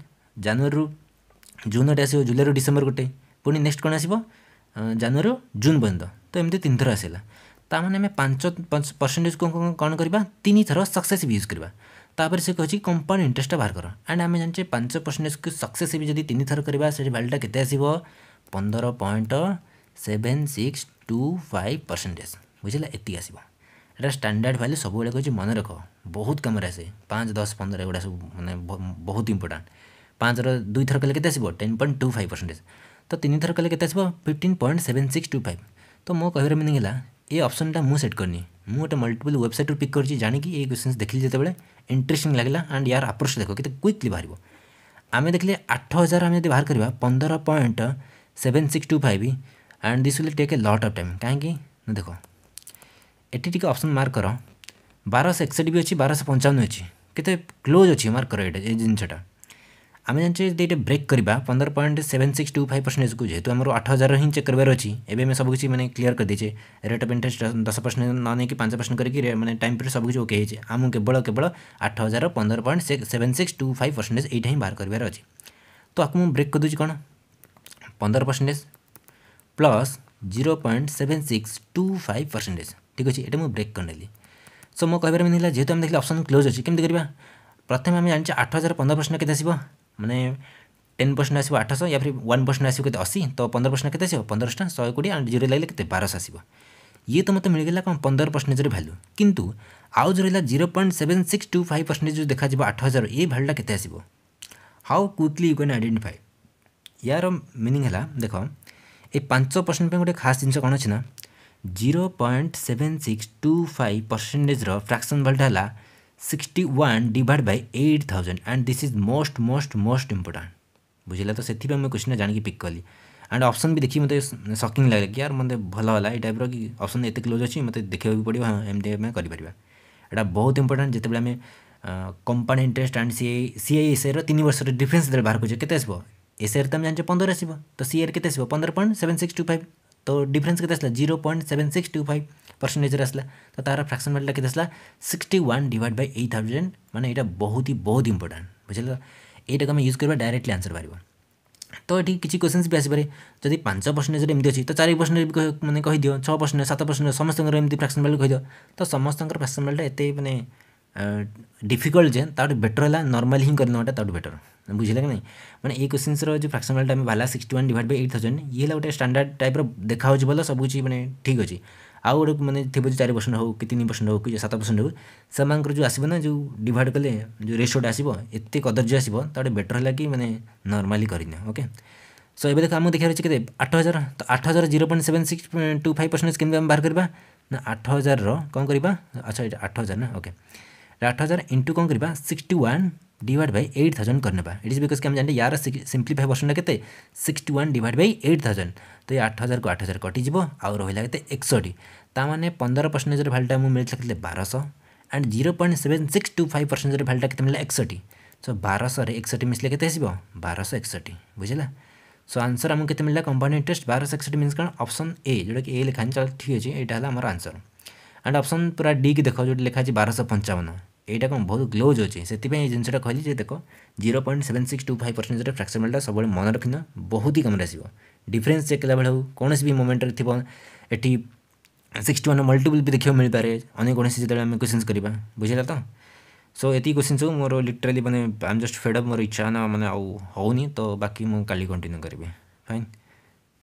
ଜାନୁଆରୀରୁ ଜୁନ୍ ଗୋଟେ ଆସିବ ଜୁଲାଇରୁ ଡିସେମ୍ବର ଗୋଟେ ପୁଣି ନେକ୍ସଟ କ'ଣ ଆସିବ ଜାନୁଆରୀରୁ ଜୁନ୍ ପର୍ଯ୍ୟନ୍ତ ତ ଏମିତି ତିନିଥର ଆସିଲା ତା ମାନେ ଆମେ ପାଞ୍ଚ ପରସେଣ୍ଟେଜ୍ କ'ଣ କରିବା ତିନିଥର ସକ୍ସେସିଭ୍ ୟୁଜ୍ କରିବା तापर से कहे कंपाउंड इंटरेस्ट बाहर कर एंड आम जानचे पांच परसेंटेज को सक्सेस भी जब तीन थर करवा से भैल्यूटा के आसव पंदर point seven six two five percentage बुझे ये आसा स्टाडार्ड भैल्यू सब कहे मन रख बहुत कम आसे पाँच दस पंद्रह एगुटा सब मैंने बहुत इंपोर्टाट पाँच रुई थर कले के आसो ten point two five percentage तो तीन थर कले के आसो fifteen point seven six two five तो मो कह मिनिंग ए अप्सनटा मुझे सेट करनी मुझे मल्टीपल वेबसाइट पिक कर जानकि ये क्वेश्चन देखिली जिते इंटरेस्टिंग लगे एंड यार आप्रोच देख कितने क्विकली बाहर आम देखे आठ हजार आम बाहर करवा पंदर point seven six two five and this will take a lot of time कहीं देख ये अप्सन मार्क कर बारश एकसठ भी अच्छी बारश पंचावन अच्छी क्लोज अच्छी मार्क कर ये जिनटा आम जानते ये ब्रेक करवा पंद्रह point seven six two five percentage को जेहतु आम आठ हज़ार हिं चेक करार अच्छी एवं आम सब किसी मैंने क्लीयर कर दीजिए रेट अफ इंटरेस्ट दस परसेंट न नहीं कि पांच परसेंट करके मैंने टाइम पीरियड सब कुछ ओके आम केवल केवल आठ हज़ार पंद्रह point seven six two five percentage ही बाहर करार अच्छे तो आपको मुझे ब्रेक करदे कौन पंदर percentage plus zero point seven six two five percentage ठीक अच्छे ये मुझे ब्रेक करनेली सो मो कहार मैंने जेहतु आम देखिए अप्सन क्लोज अच्छी कमी करवा प्रथम आम जानते आठ हजार पंद्रह परसेंट के आसो ମାନେ টেন পরসেন্ট আসবে আঠশো ইয়া ফির ওয়ান পরসেন্ট আসবে কেতে অশী তো পনেরো পরসেন্ট কেতে আসবে পনেরোশটা শহে কোটি আর জিরো লাগলে কেতে বারোশো আসবে ଇଏ ତ ମୋତେ ମିଳିଗଲା କ'ଣ ପନ୍ଦର ପରସେଣ୍ଟେଜର ଭ୍ୟାଲୁ କିନ୍ତୁ ଆଉ ଯେଉଁ ରହିଲା zero point seven six two five percentage ଯେଉଁ ଦେଖାଯିବ ଆଠ ହଜାର ଏ ଭ୍ୟାଲୁଟା କେତେ ଆସିବ how quickly you can identify ୟାର ମିନିଂ ହେଲା ଦେଖ ଏ ପାଞ୍ଚ ପରସେଣ୍ଟ ପାଇଁ ଗୋଟେ ଖାସ୍ ଜିନିଷ କ'ଣ ଅଛି ନା zero point seven six two five ପରସେଣ୍ଟେଜର ଫ୍ରାକ୍ସନ୍ ଭ୍ୟାଲୁଟା ହେଲା 61 divide by 8000 and this is most most most important बुझे तो से क्वेश्चन जाणी पिक कली एंड अप्सन भी देखिए मतलब सकिंग लगे कि यार मतलब भल है ये टाइपर कि अप्सन ये क्लोज अच्छी मतलब देखा भी पड़ो हाँ एमती करा बहुत इंपोर्टाट जिते आम company interest and C C I SI तीन वर्ष डिफरेन्स बाहर खोजे के एसआई तो आम जानते पंद्रह आसो तो सीआई के fifteen point seven six two five तो डिफरेन्स के zero point seven six two five percentage आसला तो तार फ्राक्शन भ्यालुटा के आसला sixty one divide by eight thousand मैंने यहाँ बहुत ही बहुत इंपोर्टां बुझे तो यहीटा आम यूज करवा डायरेक्टली आंसर बाहर तो ये किसी क्वेश्चन भी आसपे जब पांच पर्सेंटेज एमती अच्छी तो चार पर्सेंटेज मैंने कहीदि छः पर्सेंटेज सत पर्सेंटेज समस्त एमती फ्राक्शन भैल्यू कहीद तो समस्त फ्राक्शन भैल्यूटा ये मैंने डिफिकल्ट जे तार बेटर है नर्माल हिं करना तो बेटर बुझे कि ना मैंने ये क्वेश्चन जो फ्राक्शन भैल्यूटा बाला sixty one divide by eight thousand ये गोटे स्टाडार्ड टाइप्र देखा बोल सब मैंने ठीक अच्छे ଆଉ ଗୋଟେ ମାନେ ଥିବ ଯେ ଚାରି ପରସେଣ୍ଟ ହେଉ କି ତିନି ପରସେଣ୍ଟ ହେଉ କି ସାତ ପରସେଣ୍ଟ ହେଉ ସେମାନଙ୍କର ଯେଉଁ ଆସିବ ନା ଯେଉଁ ଡିଭାଇଡ଼ କଲେ ଯେଉଁ ରେସିଓଟା ଆସିବ ଏତେ କଦର୍ଯ୍ୟ ଆସିବ ତା'ଠୁ ବେଟର୍ ହେଲା କି ମାନେ ନର୍ମାଲି କରିନିଅ ଓକେ ସୋ ଏବେ ଦେଖ ଆମକୁ ଦେଖିବାର ଅଛି କେତେ ଆଠ ହଜାର ତ ଆଠ ହଜାର zero point seven six two five percentage କେମିତି ଆମେ ବାହାର କରିବା ନା ଆଠ ହଜାରର କ'ଣ କରିବା ଆଚ୍ଛା ଏଇଟା ଆଠ ହଜାର ନା ଓକେ ଆଠ ହଜାର ଇଣ୍ଟୁ କ'ଣ କରିବା sixty one divide by eight thousand करने इट इज बिकज कि हम जानते यार सिंप्लीफाई वर्सन केते sixty one divide by eight thousand তো এই আট হাজারକୁ ଆଠ ହଜାର କଟିଯିବ ଆଉ ରହିଲା କେତେ ଏକଷଠି ତା'ମାନେ ପନ୍ଦର ପରସେଣ୍ଟେଜର ଭ୍ୟାଲୁଟା ମୁଁ ମିଳିଥିଲା କେତେ ବାରଶହ and zero point seven six two five ପରସେଣ୍ଟେଜର ଭ୍ୟାଲୁଟା କେତେ ମିଳିଲା ଏକଷଠି ସୋ ବାରଶହରେ ଏକଷଠି ମିଶିଲେ କେତେ ଆସିବ ବାରଶହ ଏକଷଠି ବୁଝିଲା ସୋ ଆନ୍ସର ଆମକୁ କେତେ ମିଳିଲା କମ୍ପାଉଣ୍ଡ ଇଣ୍ଟରେଷ୍ଟ ବାରଶହ ଏକଷଠି ମିନ୍ସ କ'ଣ ଅପସନ୍ ଏ ଯେଉଁଟାକି ଏ ଲେଖା ହେଇଛି ଠିକ୍ ଅଛି ଏଇଟା ହେଲା ଆମର ଆନ୍ସର ଆଣ୍ଡ ଅପସନ୍ ପୁରା ଡିକି ଦେଖ ଯେଉଁଠି ଲେଖା ଅଛି ବାରଶହ ପଞ୍ଚାବନ ଏଇଟା କ'ଣ ବହୁତ ଗ୍ଲୋଜ୍ ଅଛି ସେଥିପାଇଁ ଏଇ ଜିନିଷଟା କହିଲି ଯେ ଦେଖ zero point seven six two five ପରସେଣ୍ଟେଜର ଫ୍ରାକ୍ସନାଲ୍ଟା ସବୁବେଳେ ମନେ ରଖିନ ବହୁତ ହିଁ କାମରେ ଆସିବ ଡିଫରେନ୍ସ ଚେକ୍ କଲାବେଳେ ହେଉ କୌଣସି ବି ମୋମେଣ୍ଟରେ ଥିବ ଏଠି ସିକ୍ସଟି ୱାନ୍ ମଲ୍ଟିପୁଲ୍ ବି ଦେଖିବାକୁ ମିଳିପାରେ ଅନ୍ୟ କୌଣସି ଯେତେବେଳେ ଆମେ କ୍ୱେଶ୍ଚିନ୍ସ କରିବା ବୁଝିଲା ତ ସୋ ଏତିକି କ୍ୱେଶ୍ଚିନ୍ ସବୁ ମୋର ଲିଟରାଲି ମାନେ ଆମ୍ ଜଷ୍ଟ ଫେଡ଼ଅପ୍ ମୋର ଇଚ୍ଛା ନା ମାନେ ଆଉ ହେଉନି ତ ବାକି ମୁଁ କାଲି କଣ୍ଟିନ୍ୟୁ କରିବି ଫାଇନ୍